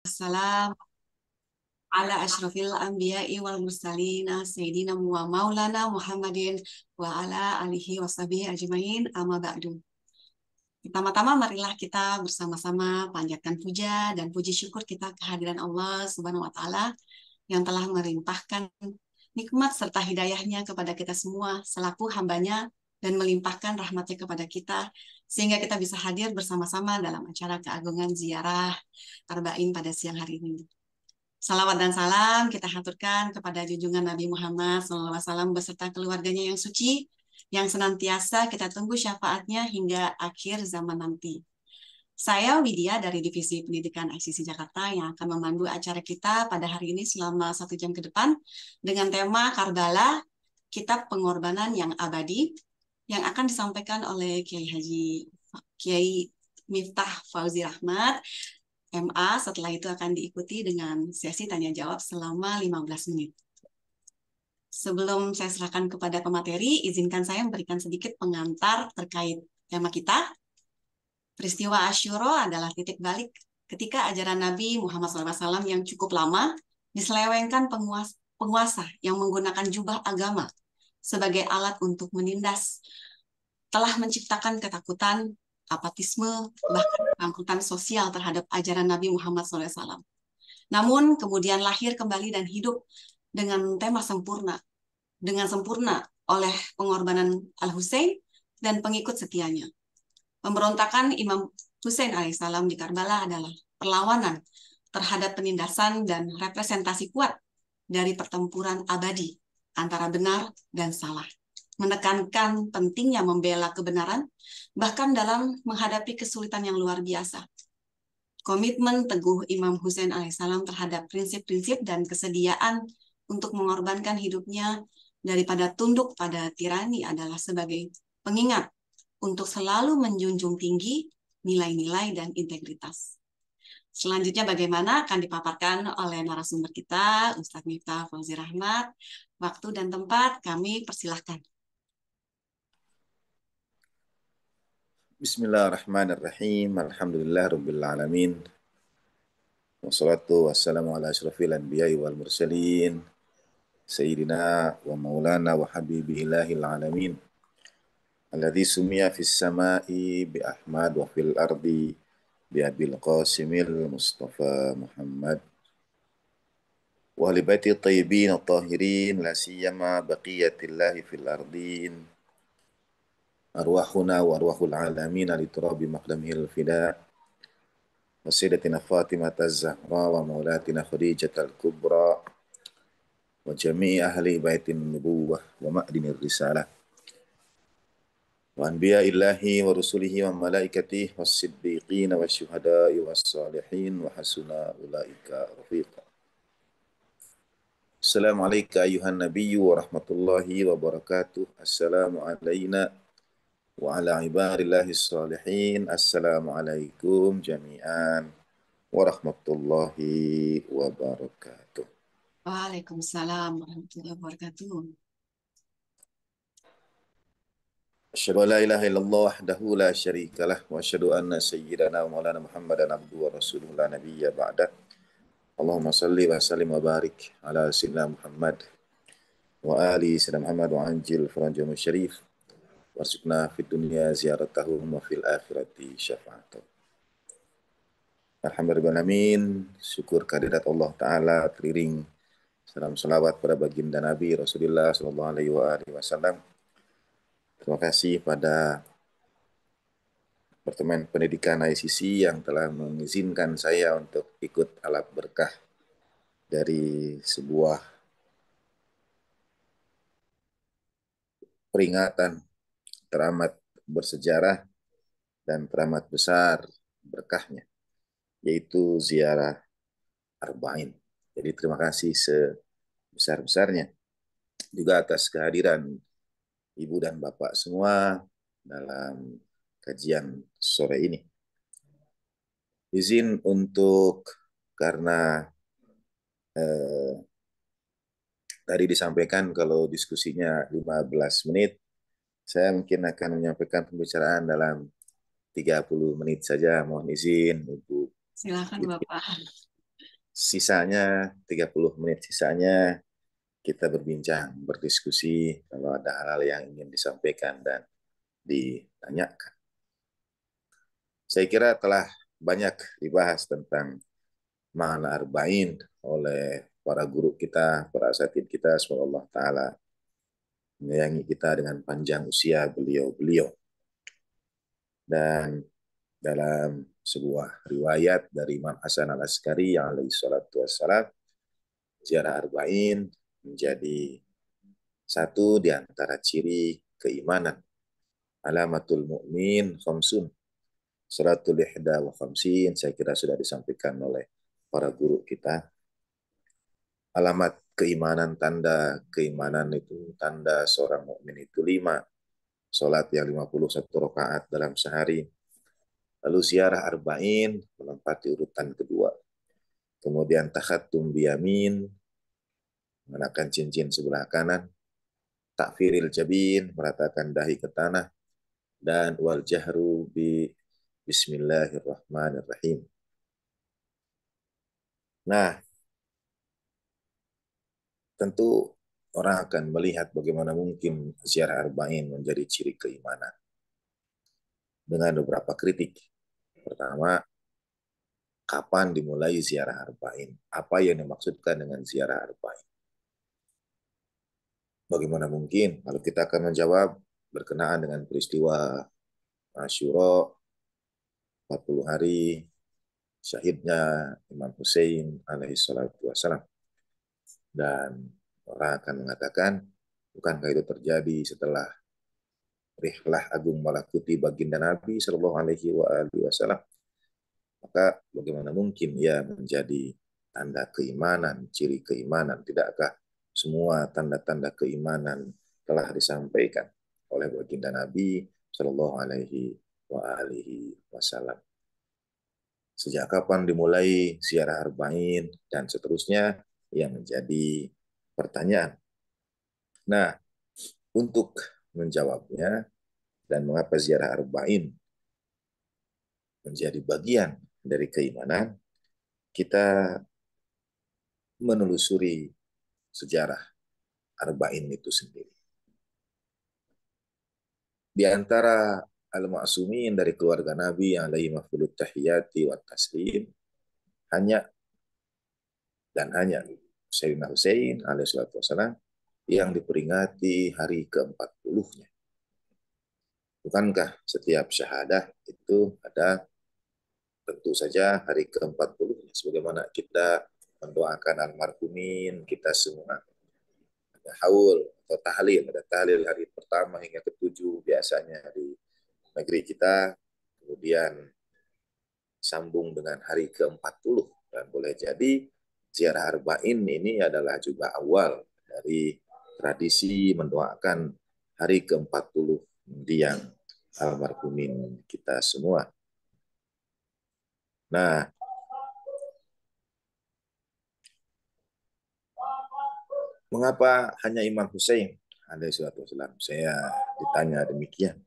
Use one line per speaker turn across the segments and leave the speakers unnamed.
Assalamualaikum ala asyrafil anbiya'i wal mursalina sayyidina wa maulana Muhammadin wa ala alihi washabihi ajmain amma ba'du. Pertama-tama marilah kita bersama-sama panjatkan puja dan puji syukur kita kehadiran Allah Subhanahu wa taala yang telah merimpahkan nikmat serta hidayahnya kepada kita semua selaku hambanya dan melimpahkan rahmatnya kepada kita, sehingga kita bisa hadir bersama-sama dalam acara keagungan ziarah Arba'in pada siang hari ini. Salawat dan salam kita haturkan kepada junjungan Nabi Muhammad SAW beserta keluarganya yang suci, yang senantiasa kita tunggu syafaatnya hingga akhir zaman nanti. Saya Widya dari Divisi Pendidikan ICC Jakarta yang akan memandu acara kita pada hari ini selama satu jam ke depan dengan tema Karbala, Kitab Pengorbanan yang Abadi, yang akan disampaikan oleh Kiai Haji Kiai Miftah Fauzi Rahmat MA setelah itu akan diikuti dengan sesi tanya jawab selama 15 menit. Sebelum saya serahkan kepada pemateri, izinkan saya memberikan sedikit pengantar terkait tema kita. Peristiwa Asyuro adalah titik balik ketika ajaran Nabi Muhammad SAW yang cukup lama diselewengkan penguasa, penguasa yang menggunakan jubah agama sebagai alat untuk menindas, telah menciptakan ketakutan, apatisme, bahkan ketakutan sosial terhadap ajaran Nabi Muhammad SAW. Namun kemudian lahir kembali dan hidup dengan tema sempurna, dengan sempurna oleh pengorbanan Al-Husain dan pengikut setianya. Pemberontakan Imam Hussein alaihissalam di Karbala adalah perlawanan terhadap penindasan dan representasi kuat dari pertempuran abadi antara benar dan salah, menekankan pentingnya membela kebenaran, bahkan dalam menghadapi kesulitan yang luar biasa. Komitmen teguh Imam Hussein alaihissalam terhadap prinsip-prinsip dan kesediaan untuk mengorbankan hidupnya daripada tunduk pada tirani adalah sebagai pengingat untuk selalu menjunjung tinggi nilai-nilai dan integritas. Selanjutnya bagaimana akan dipaparkan oleh narasumber kita, Ustadz Miftah Fauzi Rahmat, Waktu dan tempat kami persilahkan.
Bismillahirrahmanirrahim. Alhamdulillah Rabbil Alamin. Wassalatu wassalamu ala wal mursalin. Sayyidina wa maulana wa alamin. Alladhi fis samai bi Ahmad wa fil Muhammad وأهل بيت الطيبين الطاهرين لا سيما بقية الله في الأرضين أرواحنا وأرواح العالمين لتراب مقدمه الفداء وسيدتنا فاطمة الزهراء ومولاتنا خديجة الكبرى وجميع أهل بيت النبوة ومأدن الرسالة وأنبياء الله ورسله وملائكته والصديقين والشهداء والصالحين وحسن أولئك رفيقا السلام عليك أيها النبي ورحمة الله وبركاته السلام علينا وعلى عباد الله الصالحين السلام عليكم جميعا ورحمة الله وبركاته
وعليكم السلام ورحمة الله وبركاته
أشهد أن لا إله إلا الله وحده لا شريك له وأشهد أن سيدنا ومولانا محمدا عبده ورسوله لا نبي بعده Allahumma salli wa sallim wa barik ala sayyidina Muhammad wa ali sayyidina Muhammad wa anjil farajahum syarif warzuqna fid dunia ziyaratahum wa fil akhirati syafa'atahum. Alhamdulillah alamin, syukur kehadirat Allah taala teriring salam salawat pada baginda Nabi Rasulullah sallallahu alaihi wasallam. Terima kasih pada Departemen Pendidikan ICC yang telah mengizinkan saya untuk ikut alat berkah dari sebuah peringatan teramat bersejarah dan teramat besar berkahnya, yaitu ziarah Arba'in. Jadi terima kasih sebesar-besarnya juga atas kehadiran Ibu dan Bapak semua dalam kajian sore ini. Izin untuk karena eh, tadi disampaikan kalau diskusinya 15 menit, saya mungkin akan menyampaikan pembicaraan dalam 30 menit saja. Mohon izin, Ibu.
Silakan Bapak.
Sisanya 30 menit sisanya kita berbincang, berdiskusi kalau ada hal-hal yang ingin disampaikan dan ditanyakan. Saya kira telah banyak dibahas tentang makna arba'in oleh para guru kita, para asatid kita, semoga Allah Ta'ala menyayangi kita dengan panjang usia beliau-beliau. Dan dalam sebuah riwayat dari Imam Hasan al-Askari yang alaihi salatu wassalam, ziarah arba'in menjadi satu di antara ciri keimanan. Alamatul mu'min khamsun seratul ihda wa khamsin saya kira sudah disampaikan oleh para guru kita alamat keimanan tanda keimanan itu tanda seorang mukmin itu lima Sholat yang 51 rakaat dalam sehari lalu ziarah arba'in menempati urutan kedua kemudian takhatum biyamin mengenakan cincin sebelah kanan takfiril jabin meratakan dahi ke tanah dan wal jahru bi Bismillahirrahmanirrahim. Nah, tentu orang akan melihat bagaimana mungkin ziarah arba'in menjadi ciri keimanan dengan beberapa kritik. Pertama, kapan dimulai ziarah arba'in? Apa yang dimaksudkan dengan ziarah arba'in? Bagaimana mungkin? Kalau kita akan menjawab berkenaan dengan peristiwa Asyura, 40 hari syahidnya Imam Hussein alaihi salatu wassalam. Dan orang akan mengatakan, bukankah itu terjadi setelah rihlah agung malakuti baginda Nabi Shallallahu Alaihi wa alihi Wasallam. Maka bagaimana mungkin ia menjadi tanda keimanan, ciri keimanan? Tidakkah semua tanda-tanda keimanan telah disampaikan oleh baginda Nabi Shallallahu Alaihi wa alihi wasallam. Sejak kapan dimulai siarah Arba'in dan seterusnya yang menjadi pertanyaan. Nah, untuk menjawabnya dan mengapa ziarah Arba'in menjadi bagian dari keimanan, kita menelusuri sejarah Arba'in itu sendiri. Di antara al-ma'sumin dari keluarga Nabi yang alaihi mafdulut tahiyati wa taslim hanya dan hanya Sayyidina Hussein alaihi salatu wassalam yang diperingati hari ke-40-nya. Bukankah setiap syahadah itu ada tentu saja hari ke-40 sebagaimana kita mendoakan almarhumin kita semua ada haul atau tahlil ada tahlil hari pertama hingga ketujuh biasanya hari negeri kita, kemudian sambung dengan hari ke-40 dan boleh jadi ziarah arba'in ini adalah juga awal dari tradisi mendoakan hari ke-40 mendiang almarhumin kita semua. Nah, mengapa hanya Imam Hussein alaihi Saya ditanya demikian.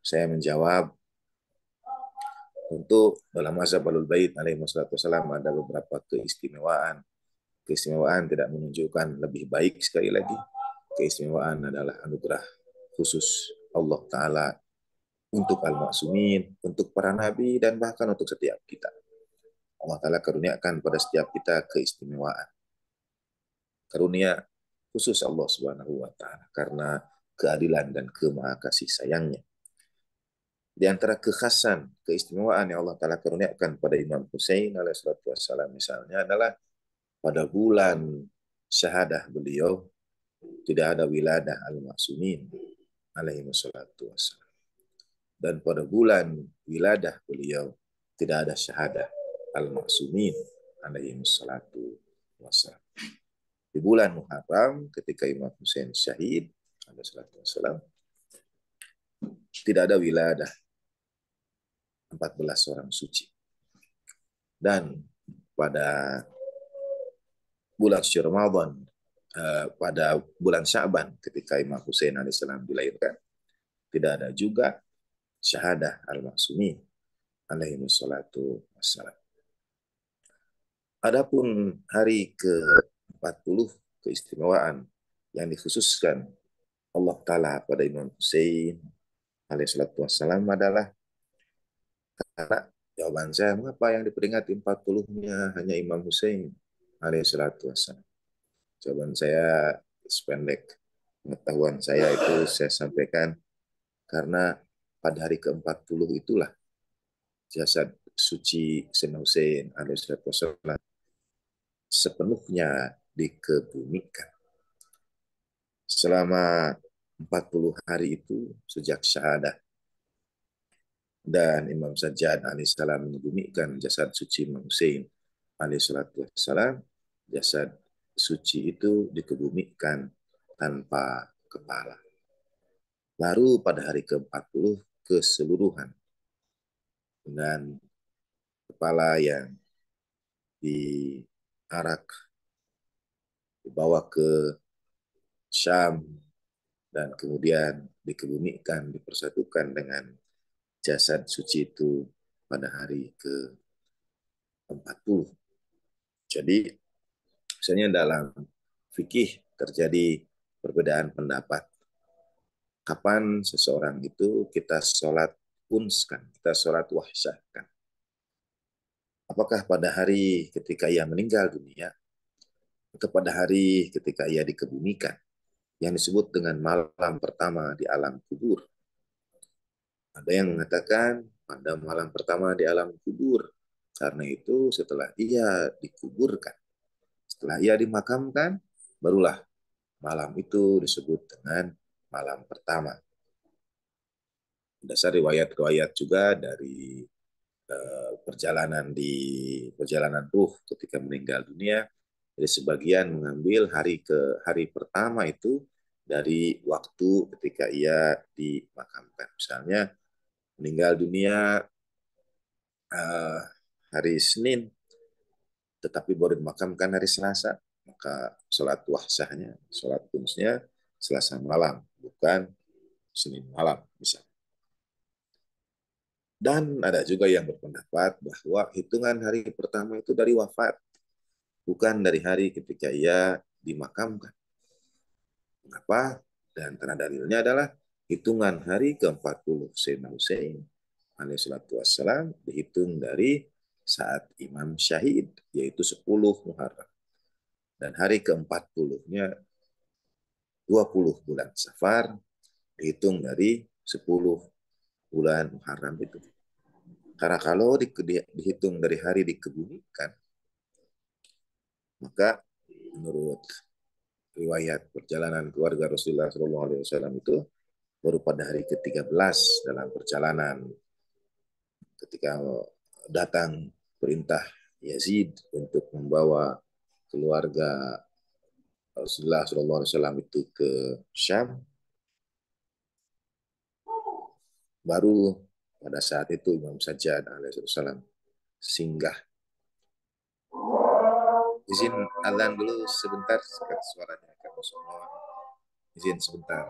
Saya menjawab, untuk dalam masa balul Bait alaihi wassalam ada beberapa keistimewaan. Keistimewaan tidak menunjukkan lebih baik sekali lagi. Keistimewaan adalah anugerah khusus Allah Ta'ala untuk al-maksumin, untuk para nabi, dan bahkan untuk setiap kita. Allah Ta'ala karuniakan pada setiap kita keistimewaan. Karunia khusus Allah Subhanahu wa taala karena keadilan dan kemahakasih sayangnya di antara kekhasan, keistimewaan yang Allah Ta'ala karuniakan pada Imam Hussein alaihissalatu wassalam misalnya adalah pada bulan syahadah beliau tidak ada wiladah al-maksumin alaihi wassalatu wassalam. Dan pada bulan wiladah beliau tidak ada syahadah al-maksumin alaihi wassalatu wassalam. Di bulan Muharram ketika Imam Hussein syahid alaihi wassalatu wassalam tidak ada wiladah 14 orang suci. Dan pada bulan suci Ramadan, eh, pada bulan Syaban ketika Imam Hussein alaihissalam dilahirkan, tidak ada juga syahadah al-maksumin alaihi wassalatu wassalam. Adapun hari ke-40 keistimewaan yang dikhususkan Allah Ta'ala pada Imam Hussein alaihissalatu wassalam adalah karena Jawaban saya, mengapa yang diperingati 40-nya hanya Imam Hussein alaihi salatu wassalam? Jawaban saya sependek. Pengetahuan saya itu saya sampaikan karena pada hari ke-40 itulah jasad suci Sayyidina Hussein alaihi salatu wassalam sepenuhnya dikebumikan. Selama 40 hari itu sejak syahadah dan Imam Sajjad salam menyebumikan jasad suci Imam Hussein alaihissalam jasad suci itu dikebumikan tanpa kepala. Baru pada hari ke-40 keseluruhan dengan kepala yang diarak dibawa ke Syam dan kemudian dikebumikan dipersatukan dengan jasad suci itu pada hari ke-40. Jadi, misalnya dalam fikih terjadi perbedaan pendapat. Kapan seseorang itu kita sholat unskan, kita sholat wahsyahkan. Apakah pada hari ketika ia meninggal dunia, atau pada hari ketika ia dikebumikan, yang disebut dengan malam pertama di alam kubur, ada yang mengatakan pada malam pertama di alam kubur. Karena itu setelah ia dikuburkan, setelah ia dimakamkan, barulah malam itu disebut dengan malam pertama. Dasar riwayat-riwayat juga dari eh, perjalanan di perjalanan ruh ketika meninggal dunia. Jadi sebagian mengambil hari ke hari pertama itu dari waktu ketika ia dimakamkan. Misalnya meninggal dunia uh, hari Senin, tetapi baru dimakamkan hari Selasa, maka sholat wahsahnya, sholat kunsnya Selasa malam, bukan Senin malam bisa. Dan ada juga yang berpendapat bahwa hitungan hari pertama itu dari wafat, bukan dari hari ketika ia dimakamkan. Kenapa? Dan karena dalilnya adalah hitungan hari ke-40 Sayyidina Hussein alaihissalatu wassalam dihitung dari saat Imam Syahid yaitu 10 Muharram dan hari ke-40-nya 20 bulan Safar dihitung dari 10 bulan Muharram itu. Karena kalau di, di, dihitung dari hari dikebumikan, maka menurut riwayat perjalanan keluarga Rasulullah SAW itu baru pada hari ke-13 dalam perjalanan ketika datang perintah Yazid untuk membawa keluarga Rasulullah Shallallahu Alaihi Wasallam itu ke Syam baru pada saat itu Imam Sajjad Alaihissalam singgah izin azan dulu sebentar sekat suaranya kamu semua izin sebentar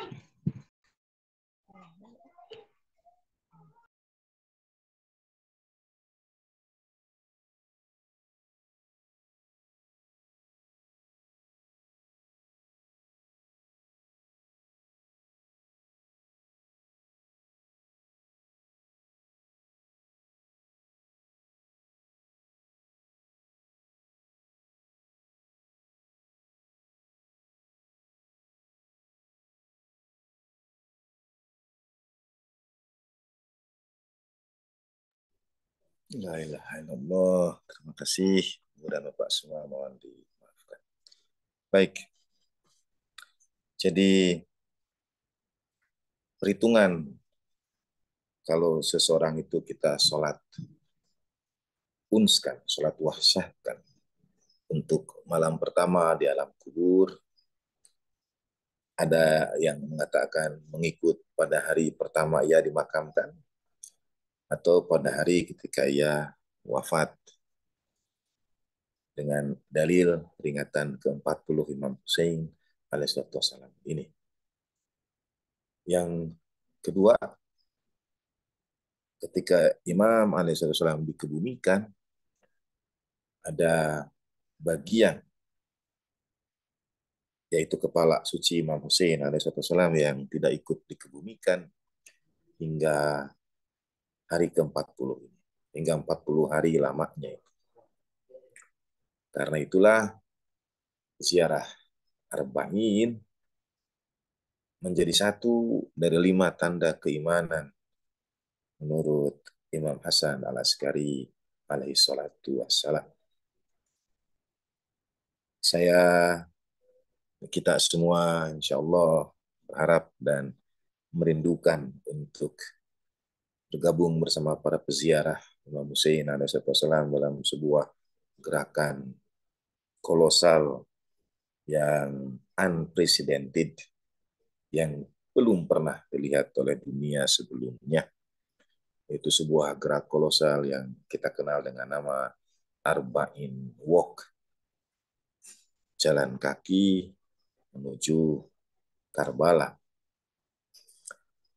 Bye. La ilaha illallah. Terima kasih. Mudah Bapak semua mohon dimaafkan. Baik. Jadi perhitungan kalau seseorang itu kita sholat unskan, sholat wahsyahkan untuk malam pertama di alam kubur. Ada yang mengatakan mengikut pada hari pertama ia dimakamkan, atau pada hari ketika ia wafat dengan dalil peringatan ke-40 Imam Hussein alaihissalatu wassalam ini. Yang kedua, ketika Imam alaihissalatu wassalam dikebumikan, ada bagian yaitu kepala suci Imam Hussein alaihissalatu wassalam yang tidak ikut dikebumikan hingga hari ke-40 ini. Hingga 40 hari lamanya. Karena itulah ziarah Arba'in menjadi satu dari lima tanda keimanan menurut Imam Hasan al-Askari alaihi salatu wassalam. Saya, kita semua insya Allah berharap dan merindukan untuk bergabung bersama para peziarah Imam Hussein alaihissalam dalam sebuah gerakan kolosal yang unprecedented yang belum pernah dilihat oleh dunia sebelumnya. Itu sebuah gerak kolosal yang kita kenal dengan nama Arba'in Walk. Jalan kaki menuju Karbala.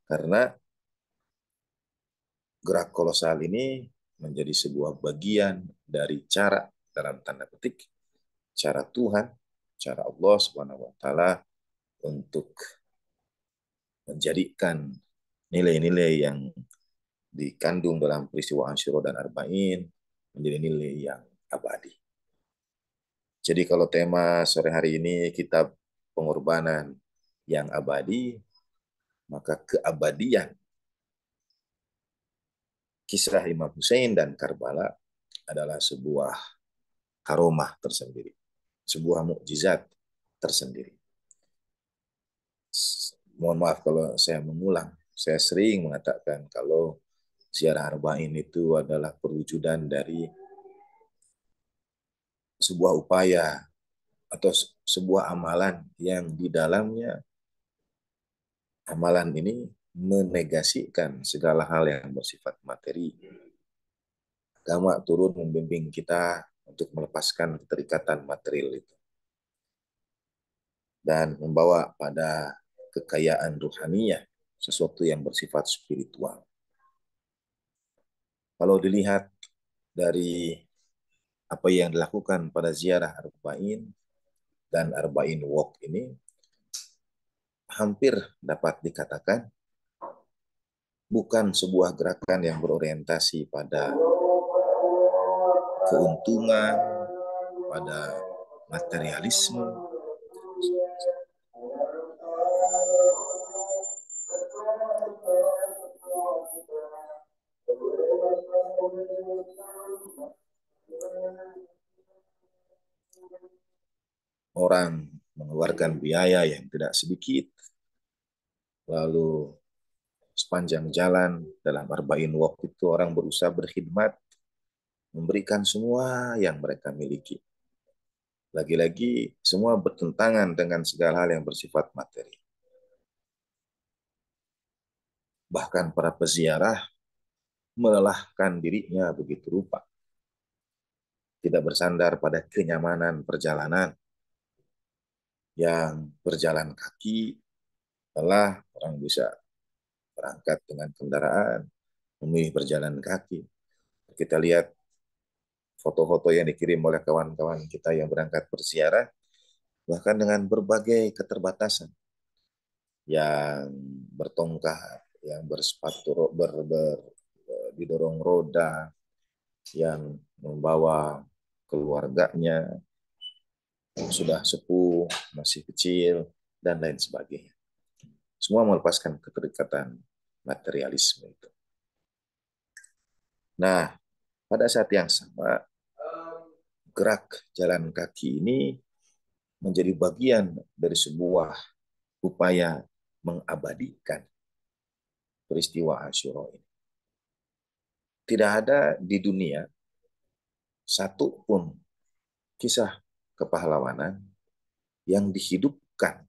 Karena gerak kolosal ini menjadi sebuah bagian dari cara dalam tanda petik cara Tuhan, cara Allah Subhanahu wa taala untuk menjadikan nilai-nilai yang dikandung dalam peristiwa Asyura dan Arba'in menjadi nilai yang abadi. Jadi kalau tema sore hari ini kitab pengorbanan yang abadi, maka keabadian kisah Imam Hussein dan Karbala adalah sebuah karomah tersendiri, sebuah mukjizat tersendiri. Mohon maaf kalau saya mengulang, saya sering mengatakan kalau ziarah arba'in itu adalah perwujudan dari sebuah upaya atau sebuah amalan yang di dalamnya amalan ini menegasikan segala hal yang bersifat materi. Agama turun membimbing kita untuk melepaskan keterikatan material itu dan membawa pada kekayaan ruhaniyah, sesuatu yang bersifat spiritual. Kalau dilihat dari apa yang dilakukan pada ziarah Arba'in dan Arba'in Walk ini, hampir dapat dikatakan bukan sebuah gerakan yang berorientasi pada keuntungan, pada materialisme. Orang mengeluarkan biaya yang tidak sedikit, lalu sepanjang jalan dalam arba'in waktu itu orang berusaha berkhidmat memberikan semua yang mereka miliki. Lagi-lagi semua bertentangan dengan segala hal yang bersifat materi. Bahkan para peziarah melelahkan dirinya begitu rupa. Tidak bersandar pada kenyamanan perjalanan. Yang berjalan kaki, telah orang bisa berangkat dengan kendaraan, memilih berjalan kaki. Kita lihat foto-foto yang dikirim oleh kawan-kawan kita yang berangkat berziarah, bahkan dengan berbagai keterbatasan yang bertongkah, yang bersepatu, ber, ber, didorong roda, yang membawa keluarganya yang sudah sepuh, masih kecil, dan lain sebagainya. Semua melepaskan keterikatan materialisme itu. Nah, pada saat yang sama, gerak jalan kaki ini menjadi bagian dari sebuah upaya mengabadikan peristiwa Asyura ini. Tidak ada di dunia satu pun kisah kepahlawanan yang dihidupkan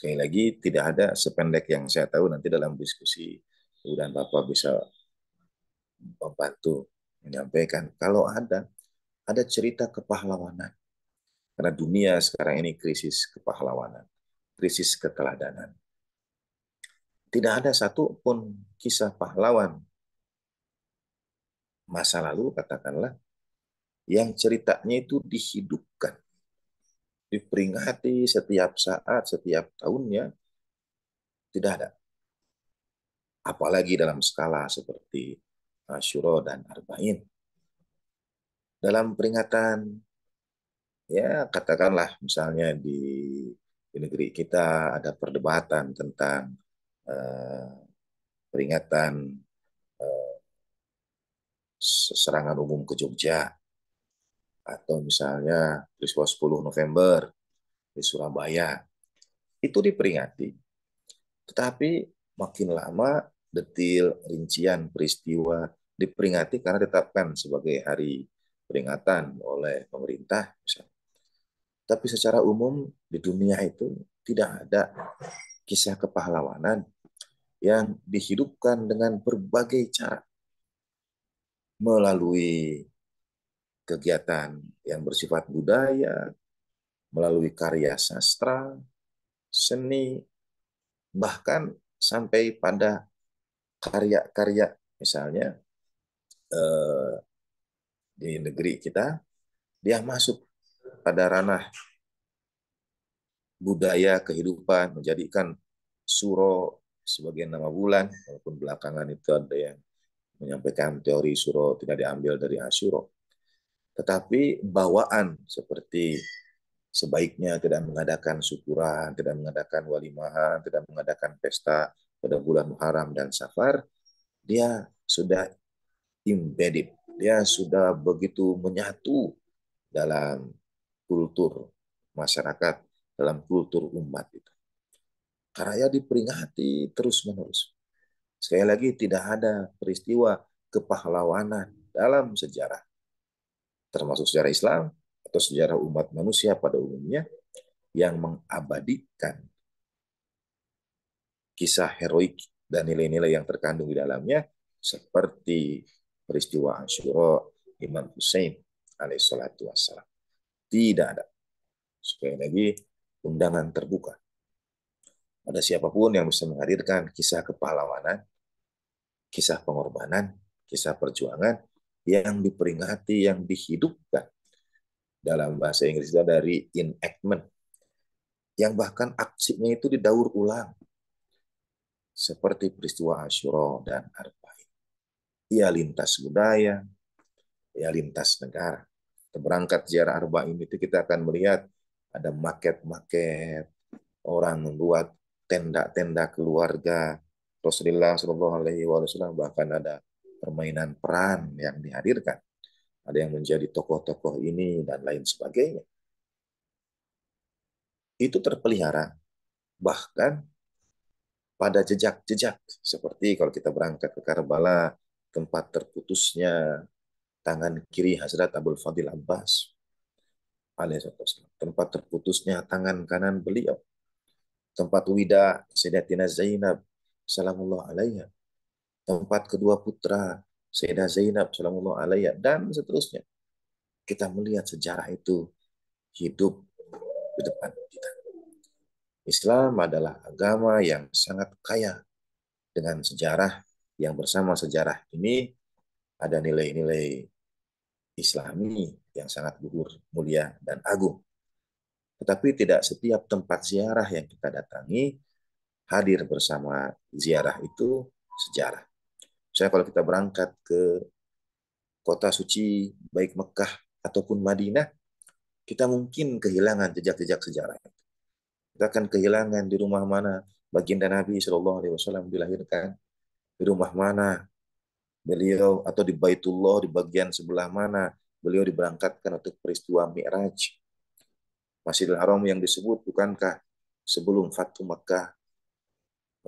sekali lagi tidak ada sependek yang saya tahu nanti dalam diskusi dan Bapak bisa membantu menyampaikan kalau ada ada cerita kepahlawanan karena dunia sekarang ini krisis kepahlawanan krisis keteladanan tidak ada satu pun kisah pahlawan masa lalu katakanlah yang ceritanya itu dihidup diperingati setiap saat, setiap tahunnya, tidak ada. Apalagi dalam skala seperti Asyuro dan Arba'in. Dalam peringatan, ya katakanlah misalnya di, di negeri kita ada perdebatan tentang eh, peringatan eh, serangan umum ke Jogja atau misalnya peristiwa 10 November di Surabaya itu diperingati. Tetapi makin lama detil rincian peristiwa diperingati karena ditetapkan sebagai hari peringatan oleh pemerintah Tapi secara umum di dunia itu tidak ada kisah kepahlawanan yang dihidupkan dengan berbagai cara melalui kegiatan yang bersifat budaya, melalui karya sastra, seni, bahkan sampai pada karya-karya misalnya eh, di negeri kita, dia masuk pada ranah budaya kehidupan, menjadikan suro sebagai nama bulan, walaupun belakangan itu ada yang menyampaikan teori suro tidak diambil dari asuro. Tetapi bawaan seperti sebaiknya tidak mengadakan syukuran, tidak mengadakan walimahan, tidak mengadakan pesta pada bulan Muharram dan Safar, dia sudah embedded, dia sudah begitu menyatu dalam kultur masyarakat, dalam kultur umat itu. Karya diperingati terus-menerus. Sekali lagi tidak ada peristiwa kepahlawanan dalam sejarah termasuk sejarah Islam atau sejarah umat manusia pada umumnya yang mengabadikan kisah heroik dan nilai-nilai yang terkandung di dalamnya seperti peristiwa Asyura Imam Hussein alaihissalatu wassalam. Tidak ada. Sekali lagi, undangan terbuka. Ada siapapun yang bisa menghadirkan kisah kepahlawanan, kisah pengorbanan, kisah perjuangan, yang diperingati, yang dihidupkan. Dalam bahasa Inggrisnya dari enactment. Yang bahkan aksinya itu didaur ulang. Seperti peristiwa Asyura dan Arba'in. Ia lintas budaya, ia lintas negara. Berangkat ziarah Arba'in itu kita akan melihat ada maket-maket, orang membuat tenda-tenda keluarga. Rasulullah Shallallahu Alaihi Wasallam bahkan ada permainan peran yang dihadirkan. Ada yang menjadi tokoh-tokoh ini dan lain sebagainya. Itu terpelihara bahkan pada jejak-jejak seperti kalau kita berangkat ke Karbala, tempat terputusnya tangan kiri Hazrat Abdul Fadil Abbas tempat terputusnya tangan kanan beliau, tempat wida Sayyidatina Zainab salamullah alaihi tempat kedua putra Sayyidah Zainab Sallallahu Alaihi dan seterusnya. Kita melihat sejarah itu hidup di depan kita. Islam adalah agama yang sangat kaya dengan sejarah yang bersama sejarah ini ada nilai-nilai islami yang sangat luhur, mulia, dan agung. Tetapi tidak setiap tempat ziarah yang kita datangi hadir bersama ziarah itu sejarah. Misalnya kalau kita berangkat ke kota suci, baik Mekah ataupun Madinah, kita mungkin kehilangan jejak-jejak sejarah Kita akan kehilangan di rumah mana baginda Nabi Shallallahu Alaihi Wasallam dilahirkan, di rumah mana beliau atau di Baitullah di bagian sebelah mana beliau diberangkatkan untuk peristiwa Mi'raj. Masjidil Haram yang disebut bukankah sebelum Fatu Mekah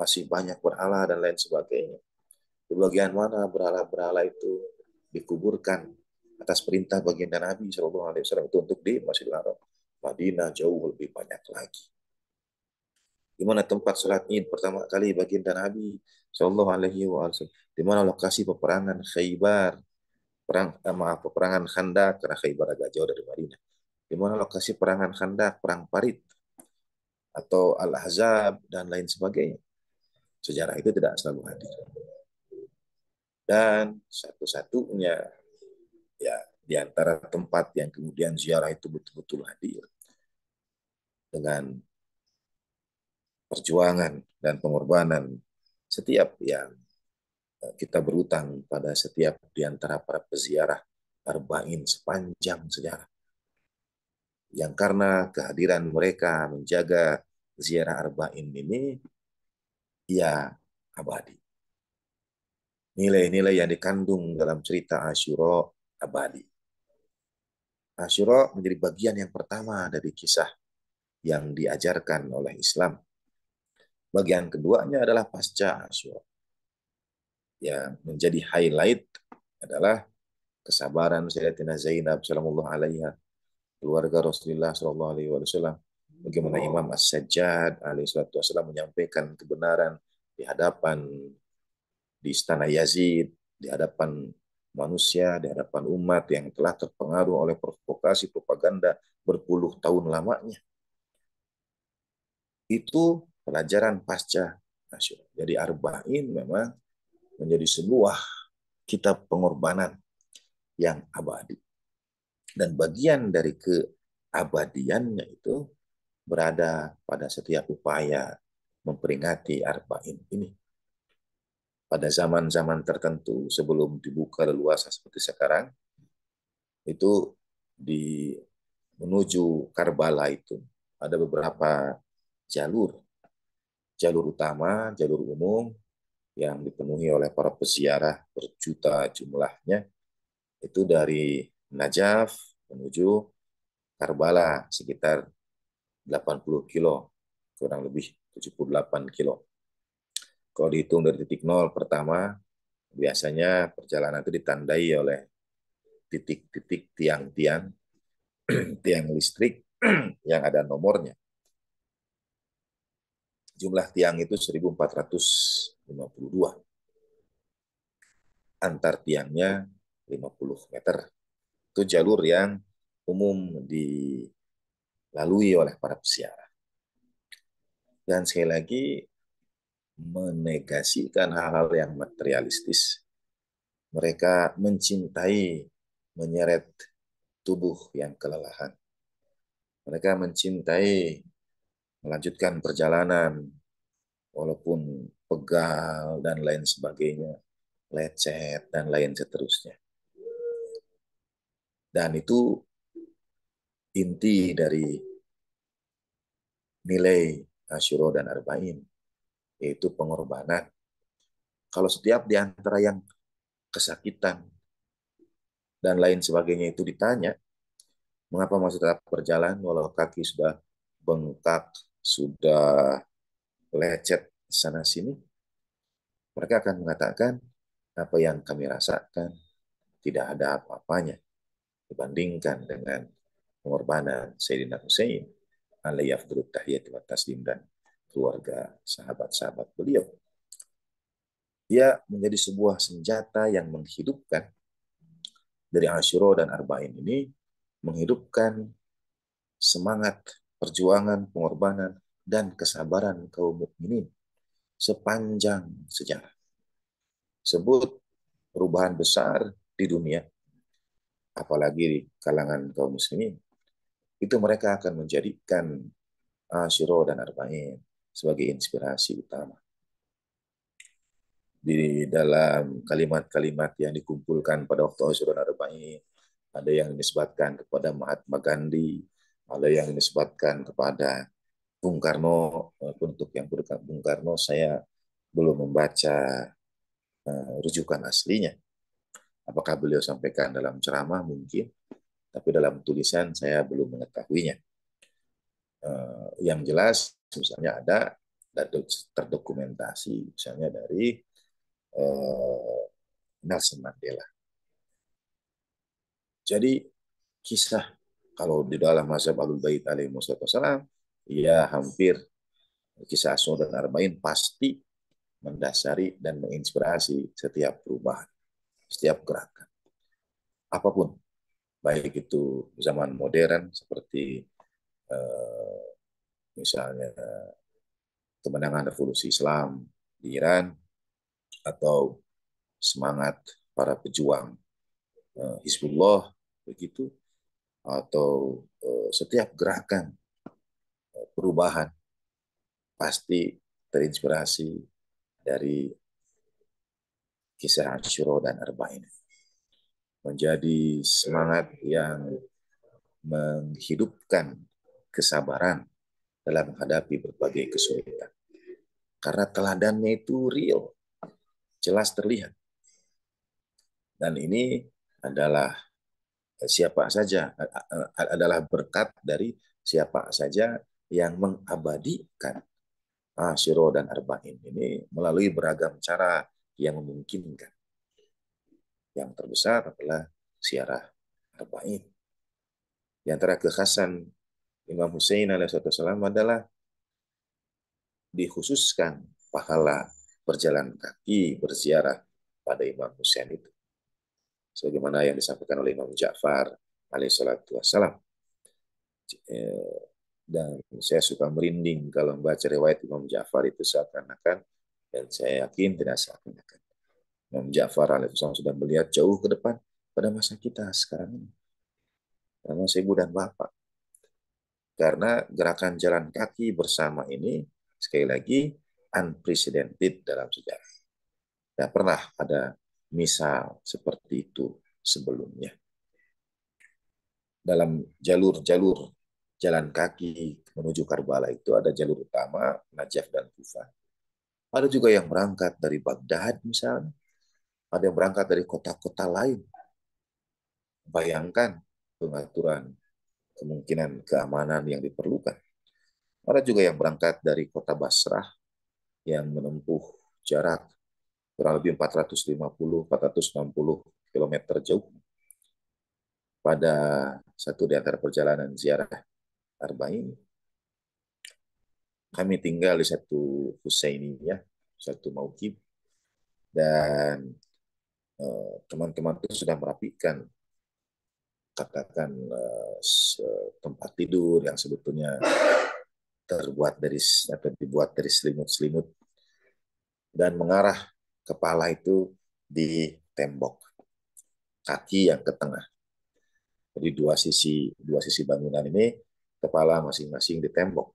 masih banyak berhala dan lain sebagainya di bagian mana berhala-berhala itu dikuburkan atas perintah baginda Nabi Shallallahu Alaihi Wasallam itu untuk di Masjidil Haram. Madinah jauh lebih banyak lagi. Di mana tempat sholat id pertama kali baginda Nabi Shallallahu Alaihi Wasallam. Di mana lokasi peperangan Khaybar, perang eh, maaf peperangan Khandak karena Khaybar agak jauh dari Madinah. Di mana lokasi perangan Khandak, perang Parit atau Al-Ahzab dan lain sebagainya. Sejarah itu tidak selalu hadir. Dan satu-satunya ya di antara tempat yang kemudian ziarah itu betul-betul hadir dengan perjuangan dan pengorbanan setiap yang eh, kita berutang pada setiap di antara para peziarah Arba'in sepanjang sejarah. Yang karena kehadiran mereka menjaga ziarah Arba'in ini, ya abadi nilai-nilai yang dikandung dalam cerita Asyura abadi. Asyura menjadi bagian yang pertama dari kisah yang diajarkan oleh Islam. Bagian keduanya adalah pasca Asyura. Yang menjadi highlight adalah kesabaran Sayyidina Zainab sallallahu alaihi keluarga Rasulullah sallallahu alaihi wasallam bagaimana oh. Imam As-Sajjad alaihi wasallam menyampaikan kebenaran di hadapan di istana Yazid, di hadapan manusia, di hadapan umat yang telah terpengaruh oleh provokasi propaganda berpuluh tahun lamanya. Itu pelajaran pasca nasional. Jadi Arba'in memang menjadi sebuah kitab pengorbanan yang abadi. Dan bagian dari keabadiannya itu berada pada setiap upaya memperingati Arba'in ini pada zaman-zaman tertentu sebelum dibuka leluasa seperti sekarang itu di menuju Karbala itu ada beberapa jalur jalur utama, jalur umum yang dipenuhi oleh para peziarah berjuta jumlahnya itu dari Najaf menuju Karbala sekitar 80 kilo, kurang lebih 78 kilo. Kalau dihitung dari titik nol pertama, biasanya perjalanan itu ditandai oleh titik-titik tiang-tiang tiang listrik yang ada nomornya. Jumlah tiang itu 1452. Antar tiangnya 50 meter. Itu jalur yang umum dilalui oleh para pesiarah. Dan sekali lagi menegasikan hal-hal yang materialistis. Mereka mencintai menyeret tubuh yang kelelahan. Mereka mencintai melanjutkan perjalanan walaupun pegal dan lain sebagainya, lecet dan lain seterusnya. Dan itu inti dari nilai Asyuro dan Arba'in yaitu pengorbanan. Kalau setiap di antara yang kesakitan dan lain sebagainya itu ditanya, mengapa masih tetap berjalan walau kaki sudah bengkak, sudah lecet sana sini? Mereka akan mengatakan apa yang kami rasakan tidak ada apa-apanya dibandingkan dengan pengorbanan Sayyidina Hussein alaihi afdhalut tahiyyat wa taslim dan keluarga sahabat-sahabat beliau. Ia menjadi sebuah senjata yang menghidupkan dari Asyuro dan Arba'in ini menghidupkan semangat perjuangan, pengorbanan, dan kesabaran kaum mukminin sepanjang sejarah. Sebut perubahan besar di dunia, apalagi di kalangan kaum muslimin, itu mereka akan menjadikan Asyuro dan Arba'in sebagai inspirasi utama. Di dalam kalimat-kalimat yang dikumpulkan pada waktu Husrun Arba'in, ada yang disebabkan kepada Mahatma Gandhi, ada yang disebabkan kepada Bung Karno. Untuk yang berkat Bung Karno, saya belum membaca eh, rujukan aslinya. Apakah beliau sampaikan dalam ceramah? Mungkin. Tapi dalam tulisan saya belum mengetahuinya. Eh, yang jelas misalnya ada terdokumentasi misalnya dari eh, Nelson Mandela. Jadi kisah kalau di dalam mazhab Bayt Ali alaihi wasallam ya hampir kisah Asma dan Arba'in pasti mendasari dan menginspirasi setiap perubahan, setiap gerakan. Apapun, baik itu zaman modern seperti eh, misalnya kemenangan revolusi Islam di Iran atau semangat para pejuang eh, Hizbullah begitu atau eh, setiap gerakan eh, perubahan pasti terinspirasi dari kisah Ashuro dan Arba'in menjadi semangat yang menghidupkan kesabaran dalam menghadapi berbagai kesulitan. Karena teladannya itu real, jelas terlihat. Dan ini adalah eh, siapa saja, eh, eh, adalah berkat dari siapa saja yang mengabadikan Asyro ah, dan Arba'in ini melalui beragam cara yang memungkinkan. Yang terbesar adalah siarah Arba'in. yang antara kekhasan Imam Hussein alaihissalam adalah dikhususkan pahala berjalan kaki berziarah pada Imam Hussein itu. Sebagaimana yang disampaikan oleh Imam Ja'far alaihissalam. Eh, dan saya suka merinding kalau membaca riwayat Imam Ja'far itu seakan-akan dan saya yakin tidak seakan-akan. Imam Ja'far alaihissalam sudah melihat jauh ke depan pada masa kita sekarang ini. Karena saya ibu dan bapak. Karena gerakan jalan kaki bersama ini, sekali lagi, unprecedented dalam sejarah. Tidak pernah ada misal seperti itu sebelumnya. Dalam jalur-jalur jalan kaki menuju Karbala itu ada jalur utama, Najaf dan Kufa. Ada juga yang berangkat dari Baghdad misalnya. Ada yang berangkat dari kota-kota lain. Bayangkan pengaturan kemungkinan keamanan yang diperlukan. Ada juga yang berangkat dari kota Basrah yang menempuh jarak kurang lebih 450-460 km jauh pada satu di antara perjalanan ziarah Arba'in. Kami tinggal di satu ya, satu Maukib, dan eh, teman-teman itu sudah merapikan katakan eh, tempat tidur yang sebetulnya terbuat dari atau dibuat dari selimut-selimut dan mengarah kepala itu di tembok kaki yang ke tengah jadi dua sisi dua sisi bangunan ini kepala masing-masing di tembok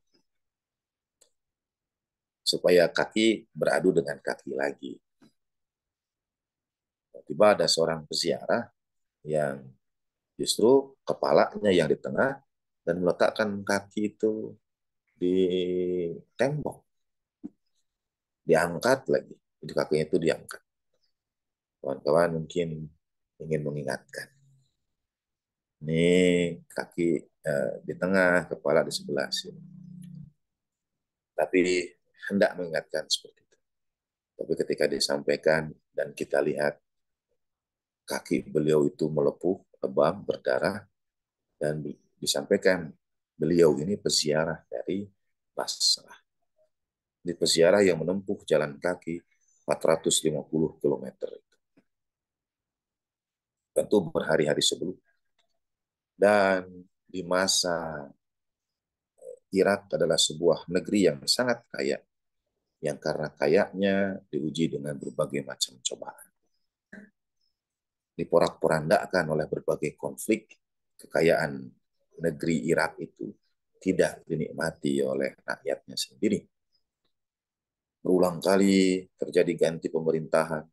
supaya kaki beradu dengan kaki lagi tiba ada seorang peziarah yang justru kepalanya yang di tengah dan meletakkan kaki itu di tembok. Diangkat lagi, itu kakinya itu diangkat. Kawan-kawan mungkin ingin mengingatkan. Ini kaki eh, di tengah, kepala di sebelah sini. Tapi hendak mengingatkan seperti itu. Tapi ketika disampaikan dan kita lihat kaki beliau itu melepuh, kebam berdarah dan disampaikan beliau ini peziarah dari Basrah. di peziarah yang menempuh jalan kaki 450 km. Tentu berhari-hari sebelum. Dan di masa eh, Irak adalah sebuah negeri yang sangat kaya, yang karena kayaknya diuji dengan berbagai macam cobaan diporak-porandakan oleh berbagai konflik kekayaan negeri Irak itu tidak dinikmati oleh rakyatnya sendiri. Berulang kali terjadi ganti pemerintahan,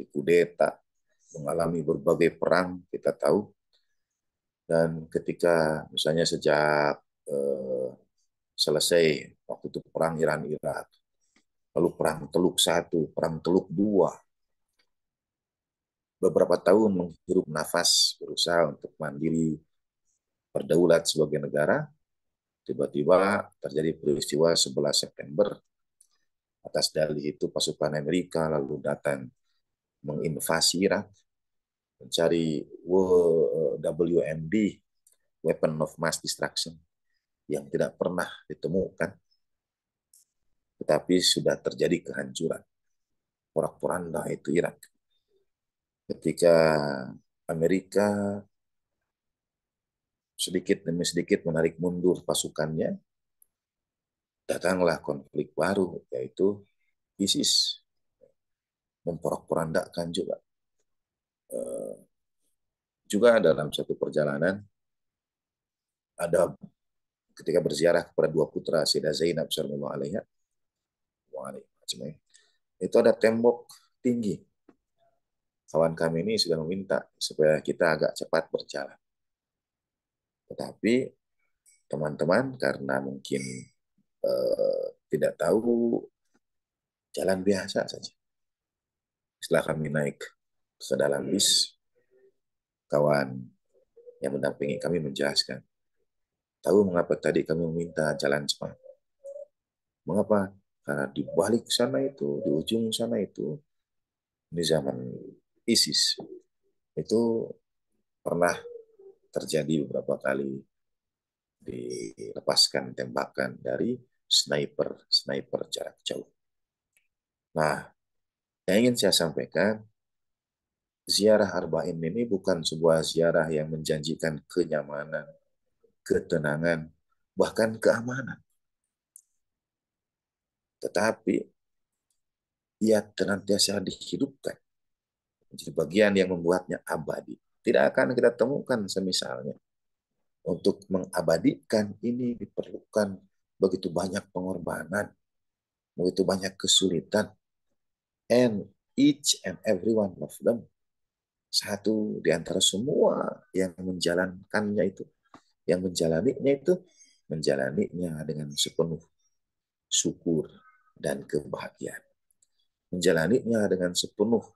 dikudeta, mengalami berbagai perang, kita tahu. Dan ketika misalnya sejak eh, selesai waktu itu perang Iran-Irak, lalu perang Teluk satu, perang Teluk dua, beberapa tahun menghirup nafas berusaha untuk mandiri berdaulat sebagai negara tiba-tiba terjadi peristiwa 11 September atas dalih itu pasukan Amerika lalu datang menginvasi Irak mencari WMD weapon of mass destruction yang tidak pernah ditemukan tetapi sudah terjadi kehancuran porak-poranda itu Irak ketika Amerika sedikit demi sedikit menarik mundur pasukannya, datanglah konflik baru, yaitu ISIS memporak-porandakan juga. Eh, juga dalam satu perjalanan, ada ketika berziarah kepada dua putra, Sida Zainab Sallallahu Alaihi itu ada tembok tinggi kawan kami ini sudah meminta supaya kita agak cepat berjalan. Tetapi teman-teman karena mungkin eh, tidak tahu jalan biasa saja. Setelah kami naik ke dalam bis, kawan yang mendampingi kami menjelaskan. Tahu mengapa tadi kami meminta jalan cepat? Mengapa? Karena di balik sana itu, di ujung sana itu, di zaman ISIS itu pernah terjadi beberapa kali dilepaskan tembakan dari sniper-sniper jarak jauh. Nah, yang ingin saya sampaikan, ziarah Arba'in ini bukan sebuah ziarah yang menjanjikan kenyamanan, ketenangan, bahkan keamanan. Tetapi, ia terantiasa dihidupkan menjadi bagian yang membuatnya abadi. Tidak akan kita temukan semisalnya. Untuk mengabadikan ini diperlukan begitu banyak pengorbanan, begitu banyak kesulitan. And each and every one of them, satu di antara semua yang menjalankannya itu, yang menjalaninya itu, menjalaninya dengan sepenuh syukur dan kebahagiaan. Menjalaninya dengan sepenuh